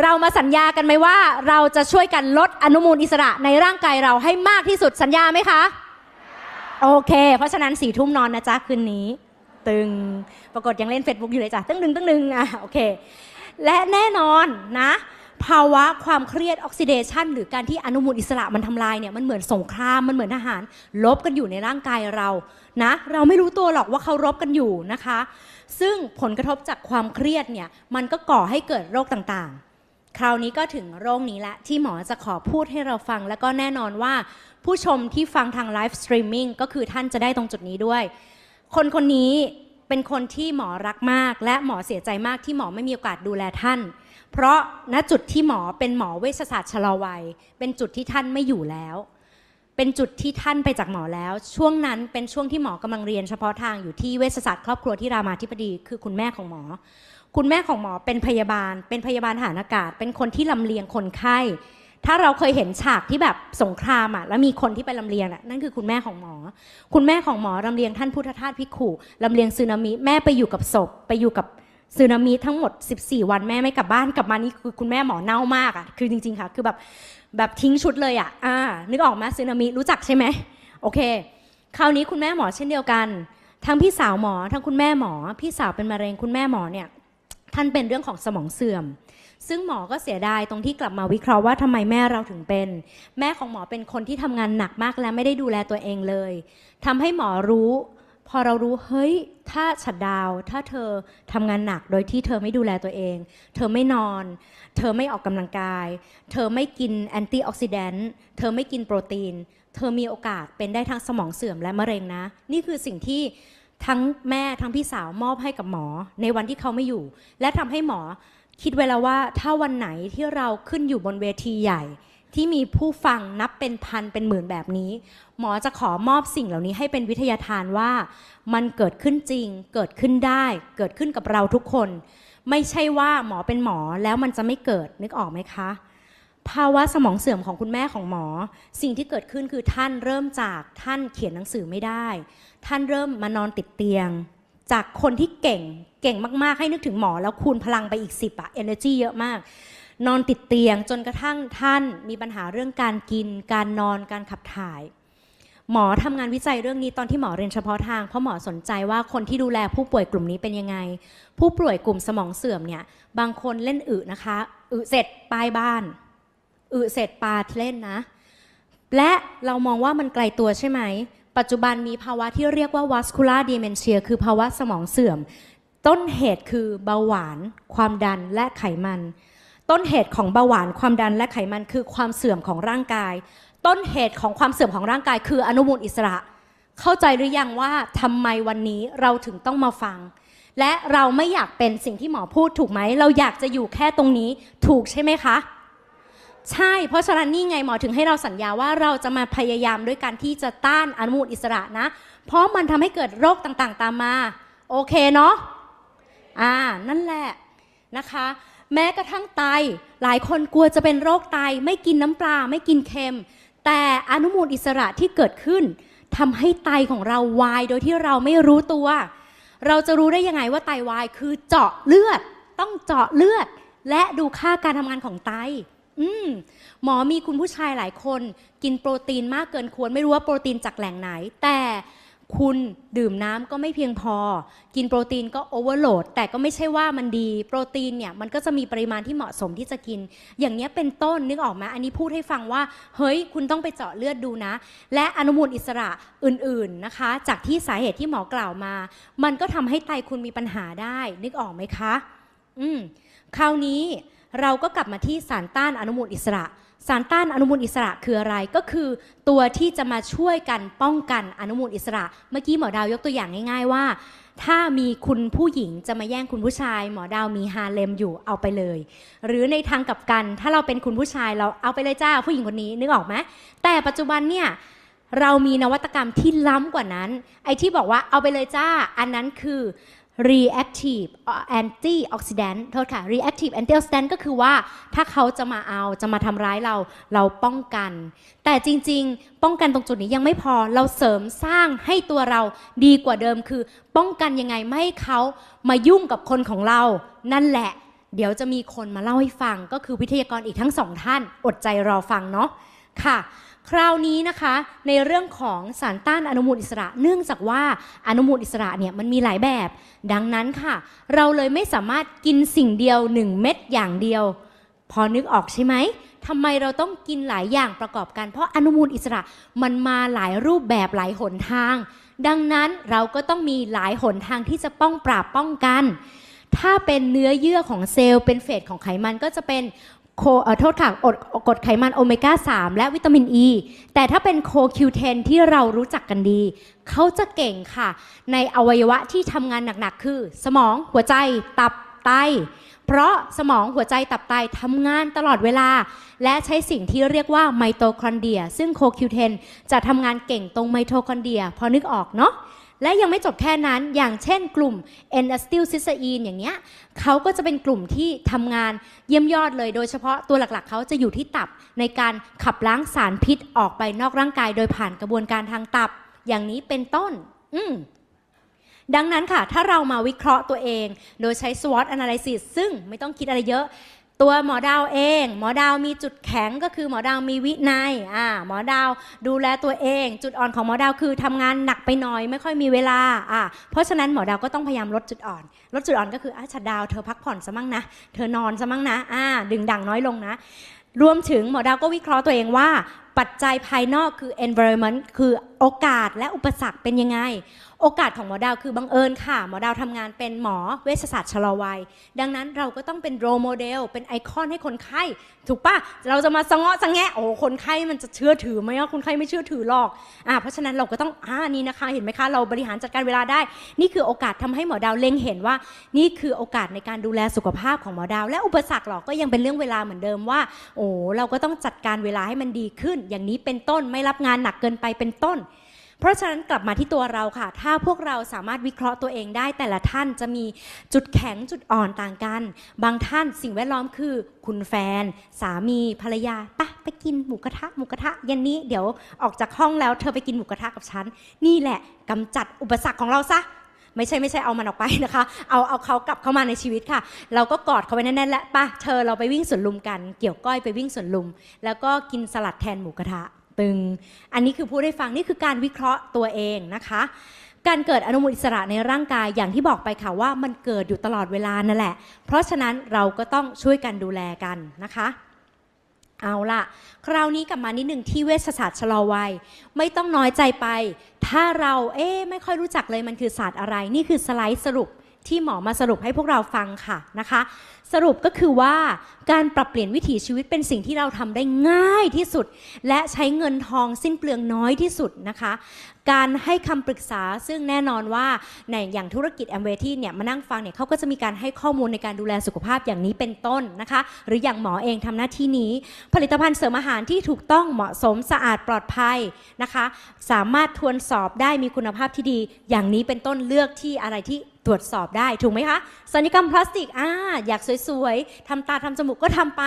เรามาสัญญากันไหมว่า เราจะช่วยกันลดอนุมูลอิสระในร่างกายเราให้มากที่สุดสัญญาไหมคะ โอเค เพราะฉะนั้นสี่ทุ่มนอนนะจ๊ะ คืนนี้ ตึงปรากฏยังเล่น Facebook อยู่เลยจ้ะตึงตึงตึึงอ่ะโอเคและแน่นอนนะภาวะความเครียดออกซิเดชันหรือการที่อนุมูลอิสระมันทำลายเนี่ยมันเหมือนสงคราม มันเหมือนทหาร ลบกันอยู่ในร่างกายเรานะเราไม่รู้ตัวหรอกว่าเขารบกันอยู่นะคะ ซึ่งผลกระทบจากความเครียดเนี่ยมันก็ก่อให้เกิดโรคต่างๆ คราวนี้ก็ถึงโรคนี้ละที่หมอจะขอพูดให้เราฟัง แล้วก็แน่นอนว่าผู้ชมที่ฟังทางไลฟ์สตรีมมิ่งก็คือท่านจะได้ตรงจุดนี้ด้วย คนคนนี้เป็นคนที่หมอรักมาก และหมอเสียใจมากที่หมอไม่มีโอกาสดูแลท่านเพราะณจุดที่หมอเป็นหมอเวชศาสตร์ชะลอวัย เป็นจุดที่ท่านไม่อยู่แล้ว เป็นจุดที่ท่านไปจากหมอแล้ว ช่วงนั้นเป็นช่วงที่หมอกำลังเรียน เฉพาะทางอยู่ที่เวชศาสตร์ ครอบครัวที่รามาธิบดีคือคุณแม่ของหมอ คุณแม่ของหมอเป็นพยาบาล เป็นพยาบาลหานอากาศ เป็นคนที่ลำเลียงคนไข้ ถ้าเราเคยเห็นฉากที่แบบสงครามอ่ะแล้วมีคนที่ไปลำเลียงน่ะนั่นคือคุณแม่ของหมอ คุณแม่ของหมอลำเลียงท่านพุทธทาสพิขุลำเลียงซึนามิแม่ไปอยู่กับศพไปอยู่กับสึนามิทั้งหมด 14 วันแม่ไม่กลับบ้านกลับมานี่คือคุณแม่หมอเน่ามากอะ่ะคือจริง ๆค่ะ คือแบบแบบทิ้งชุดเลยอะ่ะอ่านึกออกไหมสึนามิรู้จักใช่ไหมโอเค คราวนี้คุณแม่หมอเช่นเดียวกัน ทั้งพี่สาวหมอทั้งคุณแม่หมอ พี่สาวเป็นมะเร็งคุณแม่หมอเนี่ยท่านเป็นเรื่องของสมองเสื่อม ซึ่งหมอก็เสียดายตรงที่กลับมาวิเคราะห์ว่า ทำไมแม่เราถึงเป็น แม่ของหมอเป็นคนที่ทำงานหนักมากและไม่ได้ดูแลตัวเองเลย ทำให้หมอรู้พอเรารู้เฮ้ยถ้าฉัดดาวถ้าเธอทำงานหนักโดยที่เธอไม่ดูแลตัวเอง เธอไม่นอน เธอไม่ออกกำลังกาย เธอไม่กินแอนตี้ออกซิแดนต์เธอไม่กินโปรตีน เธอมีโอกาสเป็นได้ทั้งสมองเสื่อมและมะเร็งนะ นี่คือสิ่งที่ทั้งแม่ทั้งพี่สาวมอบให้กับหมอในวันที่เขาไม่อยู่ และทำให้หมอ คิดไว้แล้วว่าถ้าวันไหนที่เราขึ้นอยู่บนเวทีใหญ่ที่มีผู้ฟังนับเป็นพันเป็นหมื่นแบบนี้ หมอจะขอมอบสิ่งเหล่านี้ให้เป็นวิทยาทานว่า มันเกิดขึ้นจริงเกิดขึ้นได้ เกิดขึ้นกับเราทุกคน ไม่ใช่ว่าหมอเป็นหมอแล้วมันจะไม่เกิดนึกออกไหมคะ ภาวะสมองเสื่อมของคุณแม่ของหมอ สิ่งที่เกิดขึ้นคือท่านเริ่มจากท่านเขียนหนังสือไม่ได้ ท่านเริ่มมานอนติดเตียง จากคนที่เก่งเก่งมากๆ ให้นึกถึงหมอแล้วคูณพลังไปอีกสิบอะเเอนอร์จีเยอะมากนอนติดเตียงจนกระทั่งท่าน มีปัญหาเรื่องการกิน การนอน การขับถ่าย หมอทำงานวิจัยเรื่องนี้ตอนที่หมอเรียนเฉพาะทาง เพราะหมอสนใจว่าคนที่ดูแลผู้ป่วยกลุ่มนี้เป็นยังไง ผู้ป่วยกลุ่มสมองเสื่อมเนี่ยบางคนเล่นอึนะคะอึเสร็จปลายบ้านอึเสร็จปลาเล่นนะ และเรามองว่ามันไกลตัวใช่ไหม ปัจจุบันมีภาวะที่เรียกว่า vascular dementia คือภาวะสมองเสื่อม ต้นเหตุคือเบาหวาน ความดัน และไขมันต้นเหตุของเบาหวานความดันและไขมันคือความเสื่อมของร่างกาย ต้นเหตุของความเสื่อมของร่างกายคืออนุมูลอิสระ เข้าใจหรือยังว่าทำไมวันนี้เราถึงต้องมาฟัง และเราไม่อยากเป็นสิ่งที่หมอพูดถูกไหม เราอยากจะอยู่แค่ตรงนี้ ถูกใช่ไหมคะ ใช่เพราะฉะนั้นนี่ไงหมอถึงให้เราสัญญาว่าเราจะมาพยายามด้วยการที่จะต้านอนุมูลอิสระนะ เพราะมันทำให้เกิดโรคต่างๆ ตามมา โอเคเนาะอ่านั่นแหละนะคะแม้กระทั่งไต หลายคนกลัวจะเป็นโรคไต ไม่กินน้ำปลาไม่กินเค็มแต่อนุมูลอิสระที่เกิดขึ้นทำให้ไตของเราวายโดยที่เราไม่รู้ตัว เราจะรู้ได้ยังไงว่าไตวายคือเจาะเลือด ต้องเจาะเลือด และดูค่าการทำงานของไต อืมหมอมีคุณผู้ชายหลายคน กินโปรตีนมากเกินควรไม่รู้ว่าโปรตีนจากแหล่งไหน แต่คุณดื่มน้ำก็ไม่เพียงพอ กินโปรตีนก็โอเวอร์โหลดแต่ก็ไม่ใช่ว่ามันดี โปรตีนเนี่ย มันก็จะมีปริมาณที่เหมาะสมที่จะกิน อย่างนี้เป็นต้นนึกออกไหมอันนี้พูดให้ฟังว่า เฮ้ย คุณต้องไปเจาะเลือดดูนะ และอนุมูลอิสระอื่นๆนะคะ จากที่สาเหตุที่หมอกล่าวมา มันก็ทำให้ไตคุณมีปัญหาได้ นึกออกไหมคะ อืมคราวนี้เราก็กลับมาที่สารต้านอนุมูลอิสระสารต้านอนุมูลอิสระคืออะไรก็คือ ตัวที่จะมาช่วยกันป้องกันอนุมูลอิสระเมื่อกี้หมอดาวยกตัวอย่างง่ายๆว่า ถ้ามีคุณผู้หญิงจะมาแย่งคุณผู้ชาย หมอดาวมีฮาเลมอยู่เอาไปเลย หรือในทางกลับกันถ้าเราเป็นคุณผู้ชายเราเอาไปเลยจ้า ผู้หญิงคนนี้นึกออกไหมแต่ปัจจุบันเนี่ยเรามีนวัตกรรมที่ล้ำกว่านั้น ไอ้ที่บอกว่าเอาไปเลยจ้าอันนั้นคือ reactive antioxidant โทษค่ะ reactive antioxidant ก็คือว่าถ้าเขาจะมาเอาจะมาทำร้ายเรา เราป้องกัน แต่จริง ๆ ป้องกันตรงจุดนี้ยังไม่พอเราเสริมสร้างให้ตัวเราดีกว่าเดิมคือป้องกันยังไงไม่ให้เขามายุ่งกับคนของเรา นั่นแหละ เดี๋ยวจะมีคนมาเล่าให้ฟังก็คือวิทยากรอีกทั้งสองท่านอดใจรอฟังเนาะค่ะคราวนี้นะคะในเรื่องของสารต้านอนุมูลอิสระ เนื่องจากว่าอนุมูลอิสระเนี่ยมันมีหลายแบบ ดังนั้นค่ะ เราเลยไม่สามารถกินสิ่งเดียว 1 เม็ดอย่างเดียว พอนึกออกใช่ไหมทำไมเราต้องกินหลายอย่างประกอบกัน เพราะอนุมูลอิสระมันมาหลายรูปแบบหลายหนทาง ดังนั้นเราก็ต้องมีหลายหนทางที่จะป้องปราบป้องกัน ถ้าเป็นเนื้อเยื่อของเซลล์ เป็นเฟสของไขมันก็จะเป็นโคโทษค่ะกดไขมันโอเมก้า 3 และวิตามินอ e, ีแต่ถ้าเป็นโคคิวเทนที่เรารู้จักกันดีเขาจะเก่งค่ะ ในอวัยวะที่ทำงานหนักๆ คือ สมองหัวใจตับไตเพราะสมองหัวใจตับไตทำงานตลอดเวลา และใช้สิ่งที่เรียกว่าไมโตคอนเดรีย ซึ่งโคคิวเทนจะทำงานเก่งตรงไมโตคอนเดรีย พอนึกออกเนาะและยังไม่จบแค่นั้น อย่างเช่นกลุ่ม n a s t i l c y s t e i n อย่างเนี้ยเขาก็จะเป็นกลุ่มที่ทำงานเยี่ยมยอดเลย โดยเฉพาะตัวหลักๆเขาจะอยู่ที่ตับในการขับล้างสารพิษออกไปนอกร่างกาย โดยผ่านกระบวนการทางตับ อย่างนี้เป็นต้น อืดังนั้นค่ะ ถ้าเรามาวิเคราะห์ตัวเองโดยใช้ SWOT analysis ซึ่งไม่ต้องคิดอะไรเยอะตัวหมอดาวเอง หมอดาวมีจุดแข็งก็คือหมอดาวมีวินัยอ่า หมอดาวดูแลตัวเอง จุดอ่อนของหมอดาวคือทำงานหนักไปหน่อยไม่ค่อยมีเวลาอ่าเพราะฉะนั้นหมอดาวก็ต้องพยายามลดจุดอ่อนลดจุดอ่อนก็คืออ่ะฉัดดาวเธอพักผ่อนซะมั่งนะเธอนอนซะมั่งนะอ่า ดึงดังน้อยลงนะรวมถึงหมอดาวก็วิเคราะห์ตัวเองว่าปัจจัยภายนอกคือ environment คือโอกาสและอุปสรรคเป็นยังไงโอกาสของหมอดาวคือบังเอิญ ค่ะหมอดาวทำงานเป็นหมอเวชศาสตร์ชะลอวัยดังนั้นเราก็ต้องเป็นโรโมเดลเป็นไอคอนให้คนไข้ ถูกปะเราจะมาสงเงาะสงแงะโอ้คนไข้มันจะเชื่อถือไหมว่าคนไข้ไม่เชื่อถือหรอกอ่าเพราะฉะนั้นเราก็ต้องอ่านี่นะคะ เห็นไหมคะเราบริหารจัดการเวลาได้ นี่คือโอกาสทำให้หมอดาวเล็งเห็นว่า นี่คือโอกาสในการดูแลสุขภาพของหมอดาว และอุปสรรคหรอกก็ยังเป็นเรื่องเวลาเหมือนเดิมว่า โอ้เราก็ต้องจัดการเวลาให้มันดีขึ้น อย่างนี้เป็นต้นไม่รับงานหนักเกินไปเป็นต้นเพราะฉะนั้นกลับมาที่ตัวเราค่ะ ถ้าพวกเราสามารถวิเคราะห์ตัวเองได้แต่ละท่านจะมีจุดแข็งจุดอ่อนต่างกัน บางท่านสิ่งแวดล้อมคือ คุณแฟน สามีภรรยาปะไปกินหมูกระทะหมูกระทะเย็นนี้เดี๋ยวออกจากห้องแล้วเธอไปกินหมูกระทะกับฉัน นี่แหละกำจัดอุปสรรคของเราซะ ไม่ใช่ไม่ใช่เอามันออกไปนะคะ เอาเอาเขากลับเข้ามาในชีวิตค่ะ เราก็กอดเขาไว้แน่นๆแล้วป่ะเธอเราไปวิ่งสวนลุมกันเกี่ยวก้อยไปวิ่งสวนลุม แล้วก็กินสลัดแทนหมูกระทะตึงอันนี้คือพูดให้ฟังนี่คือการวิเคราะห์ตัวเองนะคะ การเกิดอนุมูลอิสระในร่างกายอย่างที่บอกไปค่ะว่ามันเกิดอยู่ตลอดเวลานั่นแหละ เพราะฉะนั้นเราก็ต้องช่วยกันดูแลกันนะคะ เอาล่ะคราวนี้กลับมานิดหนึ่งที่เวชศาสตร์ชะลอวัย ไม่ต้องน้อยใจไป ถ้าเราเอ๊ไม่ค่อยรู้จักเลยมันคือศาสตร์อะไรนี่คือสไลด์สรุปที่หมอมาสรุปให้พวกเราฟังค่ะนะคะ สรุปก็คือว่าการปรับเปลี่ยนวิถีชีวิตเป็นสิ่งที่เราทำได้ง่ายที่สุด และใช้เงินทองสิ้นเปลืองน้อยที่สุดนะคะ การให้คำปรึกษาซึ่งแน่นอนว่าในอย่างธุรกิจแอมเวทีเนี่ยมานั่งฟังเนี่ยเขาก็จะมีการให้ข้อมูลในการดูแลสุขภาพอย่างนี้เป็นต้นนะคะ หรืออย่างหมอเองทำหน้าที่นี้ ผลิตภัณฑ์เสริมอาหารที่ถูกต้องเหมาะสมสะอาดปลอดภัยนะคะ สามารถทวนสอบได้มีคุณภาพที่ดี อย่างนี้เป็นต้นเลือกที่อะไรที่ตรวจสอบได้ ถูกไหมคะ สัญญกรรมพลาสติกอ่า อยากสวยๆทำตาทำจมูกก็ทำไป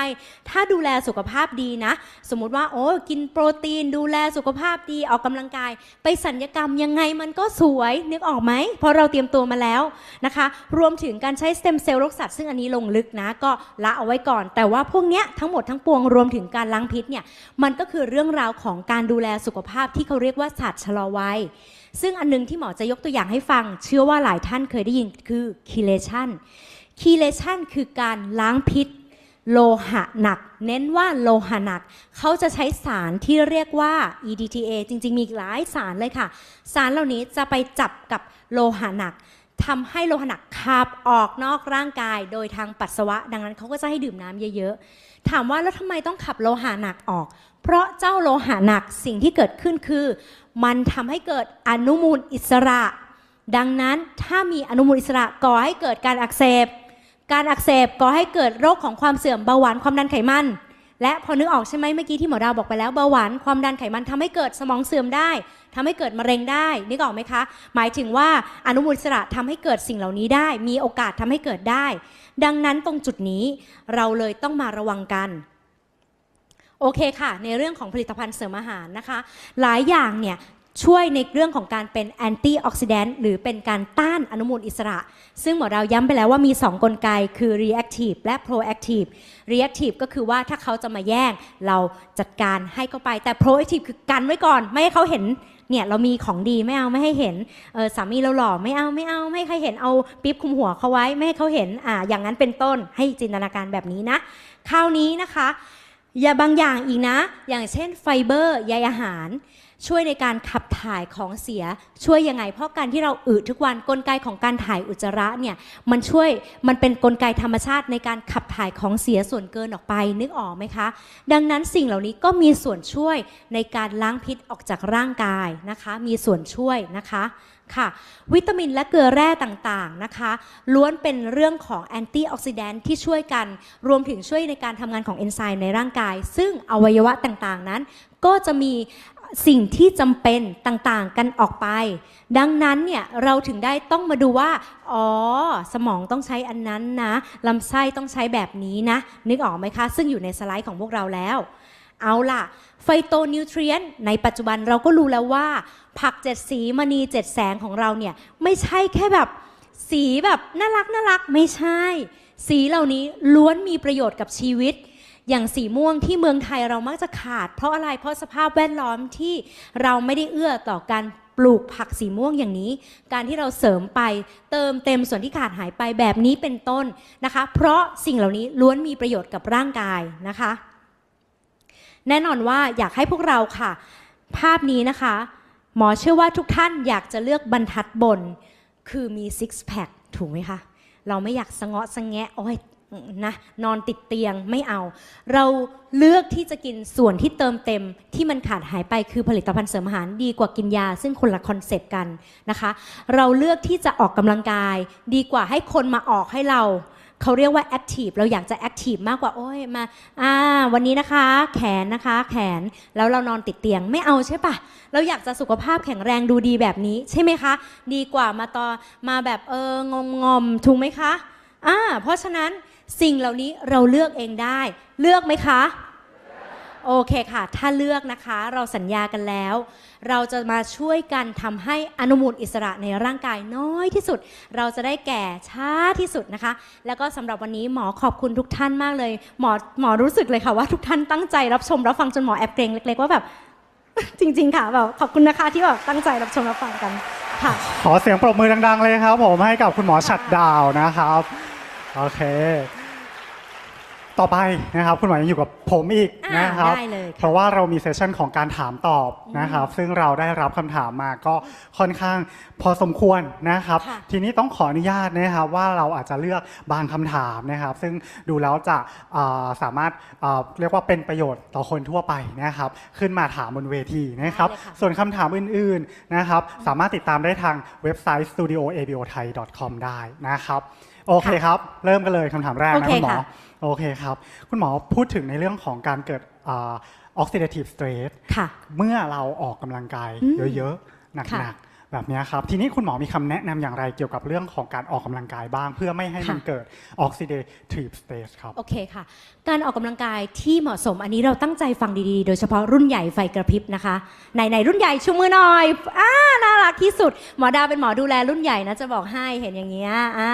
ถ้าดูแลสุขภาพดีนะ สมมติว่าโอ้กินโปรตีน ดูแลสุขภาพดีออกกำลังกาย ไปสัญญกรรมยังไงมันก็สวยนึกออกไหม เพราะเราเตรียมตัวมาแล้วนะคะ รวมถึงการใช้สเต็มเซลล์รกสัตว์ซึ่งอันนี้ลงลึกนะ ก็ละเอาไว้ก่อน แต่ว่าพวกเนี้ยทั้งหมดทั้งปวงรวมถึงการล้างพิษเนี่ยมันก็คือเรื่องราวของการดูแลสุขภาพที่เขาเรียกว่าสัตว์ชะลอวัยซึ่งอันนึงที่หมอจะยกตัวอย่างให้ฟัง เชื่อว่าหลายท่านเคยได้ยินคือคีเลชันคีเลชันคือการล้างพิษโลหะหนัก เน้นว่าโลหะหนัก เขาจะใช้สารที่เรียกว่า EDTA จริงๆ มีหลายสารเลยค่ะ สารเหล่านี้จะไปจับกับโลหะหนัก ทำให้โลหะหนักขับออกนอกร่างกายโดยทางปัสสาวะ ดังนั้นเขาก็จะให้ดื่มน้ำเยอะๆ ถามว่าแล้วทำไมต้องขับโลหะหนักออก เพราะเจ้าโลหะหนักสิ่งที่เกิดขึ้นคือมันทำให้เกิดอนุมูลอิสระ ดังนั้นถ้ามีอนุมูลอิสระก่อให้เกิดการอักเสบการอักเสบก่อให้เกิดโรคของความเสื่อมเบาหวานความดันไขมันและพอนึกออกใช่ไหมเมื่อกี้ที่หมอดาวบอกไปแล้วเบาหวานความดันไขมันทำให้เกิดสมองเสื่อมได้ ทำให้เกิดมะเร็งได้นึกออกไหมคะหมายถึงว่าอนุมูลอิสระทำให้เกิดสิ่งเหล่านี้ได้ มีโอกาสทำให้เกิดได้ ดังนั้นตรงจุดนี้เราเลยต้องมาระวังกันโอเคค่ะ ในเรื่องของผลิตภัณฑ์เสริมอาหารนะคะ หลายอย่างเนี่ย ช่วยในเรื่องของการเป็นแอนตี้ออกซิแดนต์หรือเป็นการต้านอนุมูลอิสระ ซึ่งหมอเราย้ำไปแล้วว่ามี 2 กลไกคือ reactive และ proactive reactive ก็คือว่าถ้าเขาจะมาแย่ง เราจัดการให้เข้าไป แต่ proactive คือกันไว้ก่อนไม่ให้เขาเห็น เนี่ย เรามีของดีไม่เอาไม่ให้เห็นสามีเราหล่อไม่เอาไม่เอาไม่ให้ใครเห็นเอาปิ๊บคุมหัวเขาไว้ไม่ให้เขาเห็นอ่าอย่างนั้นเป็นต้นให้จินตนาการแบบนี้นะคราวนี้นะคะยาบางอย่างอีกนะ อย่างเช่นไฟเบอร์ใยอาหารช่วยในการขับถ่ายของเสียช่วยยังไงเพราะการที่เราอืดทุกวันกลไกของการถ่ายอุจจาระเนี่ยมันช่วยมันเป็นนกลไกธรรมชาติในการขับถ่ายของเสียส่วนเกินออกไปนึกออกไหมคะ ดังนั้นสิ่งเหล่านี้ก็มีส่วนช่วยในการล้างพิษออกจากร่างกายนะคะ มีส่วนช่วยนะคะค่ะวิตามินและเกลือแร่ต่างๆนะคะ ล้วนเป็นเรื่องของแอนตี้ออกซิแดนท์ที่ช่วยกันรวมถึงช่วยในการทำงานของเอนไซม์ในร่างกาย ซึ่งอวัยวะต่างๆนั้น ก็จะมีสิ่งที่จำเป็นต่าง ๆ กันออกไป ดังนั้นเนี่ย เราถึงได้ต้องมาดูว่า อ๋อ สมองต้องใช้อันนั้นนะลำไส้ต้องใช้แบบนี้นะ นึกออกไหมคะ ซึ่งอยู่ในสไลด์ของพวกเราแล้ว เอาล่ะ ไฟโตนิวเทรียน ในปัจจุบันเราก็รู้แล้วว่า ผักเจ็ดสีมณีเจ็ดแสงของเราเนี่ย ไม่ใช่แค่แบบ สีแบบ น่ารักน่ารักไม่ใช่ สีเหล่านี้ล้วนมีประโยชน์กับชีวิตอย่างสีม่วงที่เมืองไทยเรามักจะขาดเพราะอะไรเพราะสภาพแวดล้อมที่เราไม่ได้เอื้อต่อการปลูกผักสีม่วงอย่างนี้ การที่เราเสริมไปเติมเต็มส่วนที่ขาดหายไปแบบนี้เป็นต้นนะคะ เพราะสิ่งเหล่านี้ล้วนมีประโยชน์กับร่างกายนะคะ แน่นอนว่าอยากให้พวกเราค่ะ ภาพนี้นะคะ หมอเชื่อว่าทุกท่านอยากจะเลือกบรรทัดบนคือมีซิกแพคถูกไหมคะเราไม่อยากสะเงาะสะแงะโอ้ยนะนอนติดเตียงไม่เอา เราเลือกที่จะกินส่วนที่เติมเต็ม ที่มันขาดหายไปคือผลิตภัณฑ์เสริมอาหารดีกว่ากินยา ซึ่งคนละคอนเซปต์กันนะคะ เราเลือกที่จะออกกำลังกาย ดีกว่าให้คนมาออกให้เราเขาเรียกว่าแอคทีฟเราอยากจะแอคทีฟมากกว่าโอ้ยมาอ่าวันนี้นะคะ แขนนะคะ แขนแล้วเรานอนติดเตียงไม่เอาใช่ปะ เราอยากจะสุขภาพแข็งแรงดูดีแบบนี้ใช่ไหมคะ ดีกว่ามาตอมาแบบเอองมงมถูกไหมคะอ่าเพราะฉะนั้นสิ่งเหล่านี้เราเลือกเองได้ เลือกไหมคะ โอเคค่ะ ถ้าเลือกนะคะ เราสัญญากันแล้ว เราจะมาช่วยกันทำให้อนุมูลอิสระในร่างกายน้อยที่สุด เราจะได้แก่ช้าที่สุดนะคะ แล้วก็สำหรับวันนี้หมอขอบคุณทุกท่านมากเลย หมอหมอรู้สึกเลยค่ะ ว่าทุกท่านตั้งใจรับชมรับฟังจนหมอแอบเกรงเล็กๆว่าแบบจริงๆ ค่ะแบบขอบคุณนะคะที่แบบตั้งใจรับชมรับฟังกันค่ะ ขอเสียงปรบมือดัง ๆ เลยครับผมให้กับคุณหมอฉัดดาวนะครับโอเค ต่อไปนะครับคุณหมอยังอยู่กับผมอีกนะครับเเพราะว่าเรามีเซสชันของการถามตอบนะครับซึ่งเราได้รับคำถามมาก็ค่อนข้างพอสมควรนะครับ ทีนี้ต้องขออนุญาตนะครับว่าเราอาจจะเลือกบางคำถามนะครับ ซึ่งดูแล้วจะาสามารถาเรียกว่าเป็นประโยชน์ต่อคนทั่วไปนะครับ ขึ้นมาถามบนเวทีนะครับ ส่วนคำถามอื่นๆนะครับ สามารถติดตามได้ทางเว็บไซต์ studioabo thai com ได้นะครับโอเคครับ เริ่มกันเลยคำถามแรกนะคุณหมอ โอเคครับ คุณหมอพูดถึงในเรื่องของการเกิดออกซิเดทีฟสเตรสเมื่อเราออกกำลังกายเยอะๆหนักๆแบบนี้ครับ ทีนี้คุณหมอมีคำแนะนำอย่างไรเกี่ยวกับเรื่องของการออกกำลังกายบ้าง เพื่อไม่ให้มันเกิดออกซิเดทีฟสเตรสครับ โอเคค่ะ การออกกำลังกายที่เหมาะสมอันนี้เราตั้งใจฟังดีๆโดยเฉพาะรุ่นใหญ่ไฟกระพริบนะคะ ไหนๆรุ่นใหญ่ชูมือหน่อยอ่าน่ารักที่สุด หมอดาวเป็นหมอดูแลรุ่นใหญ่นะจะบอกให้ เห็นอย่างเงี้ยอ่า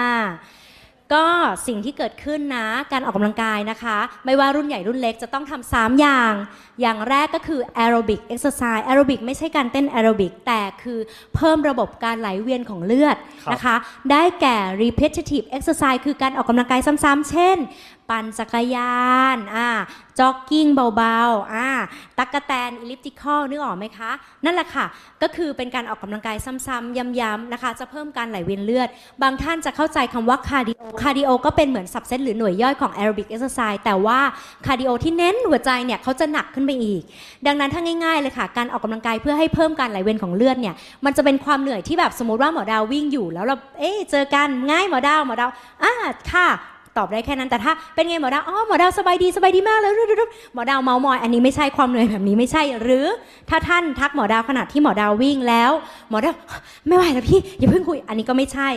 ก็สิ่งที่เกิดขึ้นนะ การออกกำลังกายนะคะ ไม่ว่ารุ่นใหญ่รุ่นเล็ก จะต้องทำสามอย่าง อย่างแรกก็คือแอโรบิกเอ็กซ์ไซส์แอโรบิกไม่ใช่การเต้นแอโรบิกแต่คือเพิ่มระบบการไหลเวียนของเลือดนะคะ ได้แก่ repetitive exercise คือการออกกำลังกายซ้ำๆเช่นปั่นจักรยาน อ่า จ็อกกิ้งเบาๆ อ่าตักกะแตนอิลิปติคอลนึกออกไหมคะ นั่นแหละค่ะ ก็คือเป็นการออกกำลังกายซ้ำๆย้ำๆนะคะ จะเพิ่มการไหลเวียนเลือด บางท่านจะเข้าใจคำว่าคาร์ดิโอ คาร์ดิโอก็เป็นเหมือนสับเซตหรือหน่วยย่อยของแอโรบิกเอ็กซ์ไซส์แต่ว่าคาร์ดิโอที่เน้นหัวใจเนี่ยเขาจะหนักขึ้นไปอีก ดังนั้นถ้าง่ายๆเลยค่ะ การออกกำลังกายเพื่อให้เพิ่มการไหลเวียนของเลือดเนี่ย มันจะเป็นความเหนื่อยที่แบบสมมติว่าหมอดาววิ่งอยู่ แล้วเรา เอ๊เจอกันง่ายหมอดาวหมอดาว อ่า ค่ะตอบได้แค่นั้น แต่ถ้าเป็นไงหมอดาวอ๋อหมอดาวสบายดีสบายดีมากเลยหมอดาวเมามอยอันนี้ไม่ใช่ความเหนื่อยแบบนี้ไม่ใช่ หรือถ้าท่านทักหมอดาวขนาดที่หมอดาววิ่งแล้ว หมอดาวไม่ไหวแล้วพี่อย่าเพิ่งคุยอันนี้ก็ไม่ใช่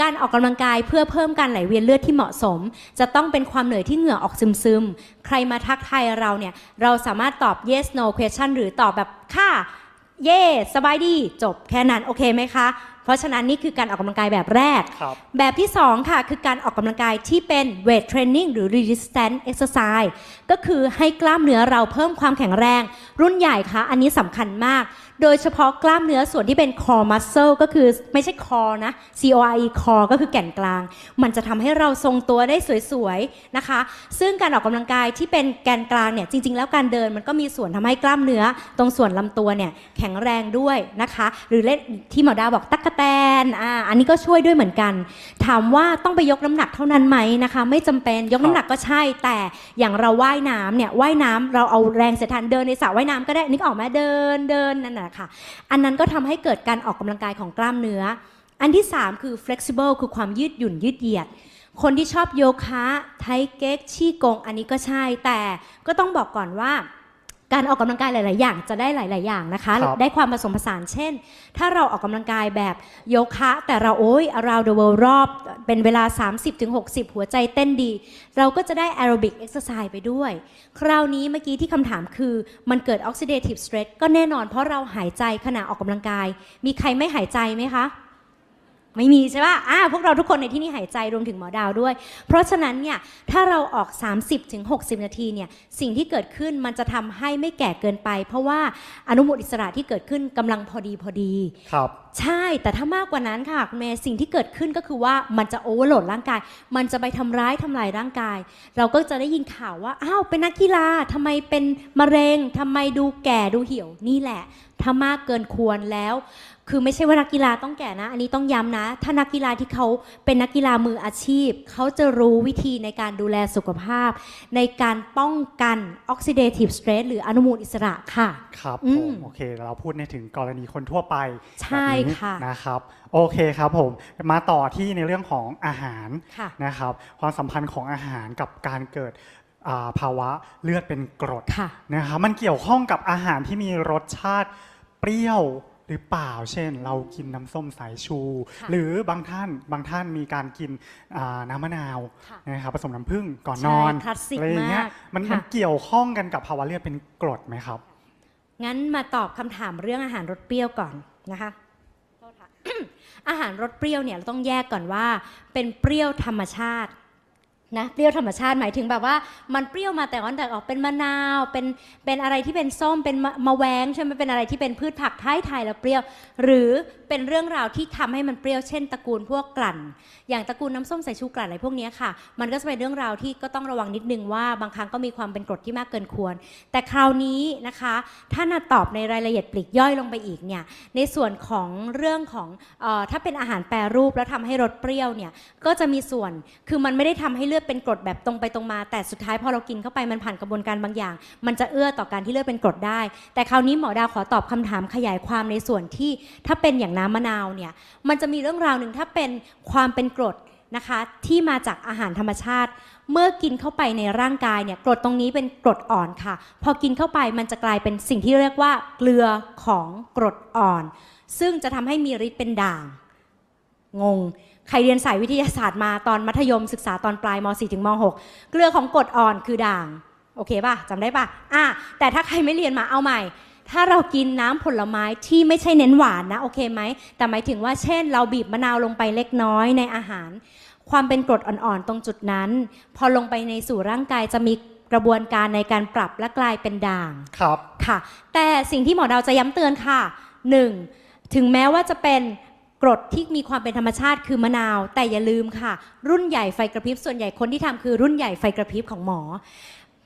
การออกกำลังกายเพื่อเพิ่มการไหลเวียนเลือดที่เหมาะสม จะต้องเป็นความเหนื่อยที่เหงื่อออกซึม ๆ ใครมาทักทายเราเนี่ย เราสามารถตอบ yes no question หรือตอบแบบค่ะเย่สบายดี จบแค่นั้นโอเคไหมคะเพราะฉะนั้น นี่คือการออกกำลังกายแบบแรกครับแบบที่ 2 ค่ะ คือการออกกำลังกายที่เป็นเวทเทรนนิ่งหรือ resistance exercise ก็คือให้กล้ามเนื้อเราเพิ่มความแข็งแรง รุ่นใหญ่คะอันนี้สำคัญมากโดยเฉพาะกล้ามเนื้อส่วนที่เป็น core muscle ก็คือไม่ใช่คอนะ C O R E core ก็คือแก่นกลาง มันจะทำให้เราทรงตัวได้สวยๆนะคะ ซึ่งการออกกำลังกายที่เป็นแกนกลางเนี่ยจริงๆแล้วการเดินมันก็มีส่วนทำให้กล้ามเนื้อ ตรงส่วนลำตัวเนี่ยแข็งแรงด้วยนะคะ หรือเล่นที่หมอดาวบอกตักกะแตนอ่าอันนี้ก็ช่วยด้วยเหมือนกันถามว่าต้องไปยกน้ำหนักเท่านั้นไหมนะคะ ไม่จำเป็นยกน้ำหนักก็ใช่แต่อย่างเราว่ายน้ำเนี่ยว่ายน้ำเราเอาแรงเสียดทานเดินในสระว่ายน้ำก็ได้นึกออกไหมเดินเดินนั่นแหละคะอันนั้นก็ทำให้เกิดการออกกำลังกายของกล้ามเนื้อ อันที่ 3 คือ flexible คือความยืดหยุ่นยืดเหยียด คนที่ชอบโยคะ ไทเก๊ก ชี่กง อันนี้ก็ใช่ แต่ก็ต้องบอกก่อนว่าการออกกำลังกายหลาย ๆ อย่างจะได้หลาย ๆ อย่างนะคะ ได้ความผสมผสาน เช่น ถ้าเราออกกำลังกายแบบโยคะ แต่เราโอ้ยเ r o u n d the world รอบ เป็นเวลา 30-60 หัวใจเต้นดี เราก็จะได้แอโรบิกเอ็กซ์ไซส์ไปด้วย คราวนี้เมื่อกี้ที่คำถามคือ มันเกิดออกซิเดทีฟสเตรสก็แน่นอนเพราะเราหายใจขณะออกกำลังกาย มีใครไม่หายใจไหมคะไม่มีใช่ป่ะอ่าพวกเราทุกคนในที่นี้หายใจรวมถึงหมอดาวด้วย เพราะฉะนั้นเนี่ยถ้าเราออก 30-60ถึง60นาทีเนี่ยสิ่งที่เกิดขึ้นมันจะทำให้ไม่แก่เกินไป เพราะว่าอนุมูลอิสระที่เกิดขึ้นกำลังพอดีพอดีครับ ใช่แต่ถ้ามากกว่านั้นค่ะคุณเมย์สิ่งที่เกิดขึ้นก็คือว่ามันจะโอเวอร์โหลดร่างกาย มันจะไปทำร้ายทำลายร่างกาย เราก็จะได้ยินข่าวว่าอ้าวเป็นนักกีฬา ทำไมเป็นมะเร็งทำไมดูแก่ดูเหี่ยวนี่แหละถ้ามากเกินควรแล้วคือไม่ใช่ว่านักกีฬาต้องแก่นะ อันนี้ต้องย้ำนะ ถ้านักกีฬาที่เขาเป็นนักกีฬามืออาชีพ เขาจะรู้วิธีในการดูแลสุขภาพ ในการป้องกันออกซิเดทีฟสเตรสหรืออนุมูลอิสระค่ะ ครับผมโอเคเราพูดในถึงกรณีคนทั่วไปใช่ค่ะนะครับโอเคครับผม มาต่อที่ในเรื่องของอาหารนะครับความสัมพันธ์ของอาหารกับการเกิดภาวะเลือดเป็นกรดะนะครับมันเกี่ยวข้องกับอาหารที่มีรสชาติเปรี้ยวหรือเปล่าเช่น เรากินน้ำส้มสายชู หรือบางท่านบางท่านมีการกินน้ำมะนาวนะครับผสมน้ำผึ้งก่อนนอนอะไรอย่างเงี้ยมันมันเกี่ยวข้องกันกับภาวะเลือดเป็นกรดไหมครับ งั้นมาตอบคำถามเรื่องอาหารรสเปรี้ยวก่อนนะคะอาหารรสเปรี้ยวเนี่ยเราต้องแยกก่อนว่า เป็นเปรี้ยวธรรมชาตินะเปรี้ยวธรรมชาติหมายถึงแบบว่า มันเปรี้ยวมาแต่วันแต่ออกเป็นมะนาวเป็นเป็นอะไรที่เป็นส้มเป็นมะแวงใช่ไหมเป็นอะไรที่เป็นพืชผักไทยไทยแล้วเปรี้ยว หรือเป็นเรื่องราวที่ทำให้มันเปรี้ยวเช่นตระกูลพวกกลั่น อย่างตระกูลน้ำส้มสายชูกลั่นอะไรพวกนี้ค่ะมันก็จะเป็นเรื่องราวที่ก็ต้องระวังนิดนึงว่า บางครั้งก็มีความเป็นกรดที่มากเกินควร แต่คราวนี้นะคะ ถ้านาตอบในรายละเอียดปลีกย่อยลงไปอีกเนี่ยในส่วนของเรื่องของออถ้าเป็นอาหารแปรรูปแล้วทำให้รสเปรี้ยวเนี่ยก็จะมีส่วนคือมันไม่ได้ทำให้เลือดอดเป็นกรดแบบตรงไปตรงมาแต่สุดท้ายพอเรากินเข้าไปมันผ่านกระบวนการบางอย่าง มันจะเอื้อต่อการที่เลือดเป็นกรดได้ แต่คราวนี้หมอดาวขอตอบคำถามขยายความในส่วนที่ถ้าเป็นอย่างน้ำมะนาวเนี่ยมันจะมีเรื่องราวหนึ่งถ้าเป็นความเป็นกรดนะคะ ที่มาจากอาหารธรรมชาติ เมื่อกินเข้าไปในร่างกายเนี่ยกรดตรงนี้เป็นกรดอ่อนค่ะ พอกินเข้าไปมันจะกลายเป็นสิ่งที่เรียกว่า เกลือของกรดอ่อน ซึ่งจะทำให้มีฤทธิ์เป็นด่าง งงใครเรียนสายวิทยาศาสตร์มาตอนมัธยมศึกษาตอนปลายม .4 ถึงม .6 เกลือของกรดอ่อนคือด่าง โอเคป่ะจำได้ป่ะ อ่ะ แต่ถ้าใครไม่เรียนมาเอาใหม่ ถ้าเรากินน้ำผลไม้ที่ไม่ใช่เน้นหวานนะ โอเคไหมแต่หมายถึงว่าเช่นเราบีบมะนาวลงไปเล็กน้อยในอาหาร ความเป็นกรดอ่อนๆ ตรงจุดนั้น พอลงไปในสู่ร่างกายจะมีกระบวนการในการปรับและกลายเป็นด่างครับค่ะ แต่สิ่งที่หมอดาวจะย้ำเตือนค่ะ 1. ถึงแม้ว่าจะเป็นกรดที่มีความเป็นธรรมชาติคือมะนาวแต่อย่าลืมค่ะ รุ่นใหญ่ไฟกระพริบส่วนใหญ่คนที่ทำคือรุ่นใหญ่ไฟกระพริบของหมอ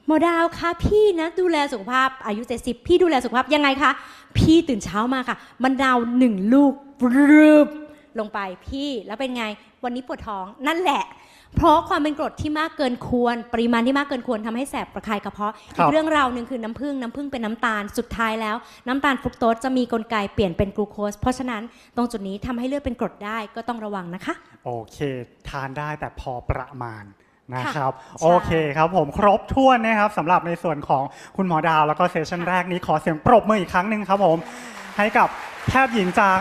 หมอดาวคะพี่นะดูแลสุขภาพอายุ 70 พี่ดูแลสุขภาพ ยังไงคะ พี่ตื่นเช้ามาค่ะมะนาวหนึ่งลูกปรืบลงไปพี่แล้วเป็นไง วันนี้ปวดท้องนั่นแหละเพราะความเป็นกรดที่มากเกินควร ปริมาณที่มากเกินควรทำให้แสบประคายกระเพาะอีกเรื่องราวหนึ่งคือน้ำผึ้งน้ำผึ้งเป็นน้ำตาลสุดท้ายแล้วน้ำตาลฟุกโตสจะมีกลไกเปลี่ยนเป็นกลูโคสเพราะฉะนั้นตรงจุดนี้ทำให้เลือดเป็นกรดได้ก็ต้องระวังนะคะโอเค ทานได้แต่พอประมาณนะครับ โอเคครับผมครบถ้วนนะครับสำหรับในส่วนของคุณหมอดาวแล้วก็เซสชั่นแรกนี้ขอเสียงปรบมืออีกครั้งหนึ่งครับ ผม ให้กับแพทย์หญิงจาง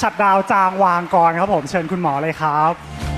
ฉัดดาวจางวางกรครับผมเชิญคุณหมอเลยครับ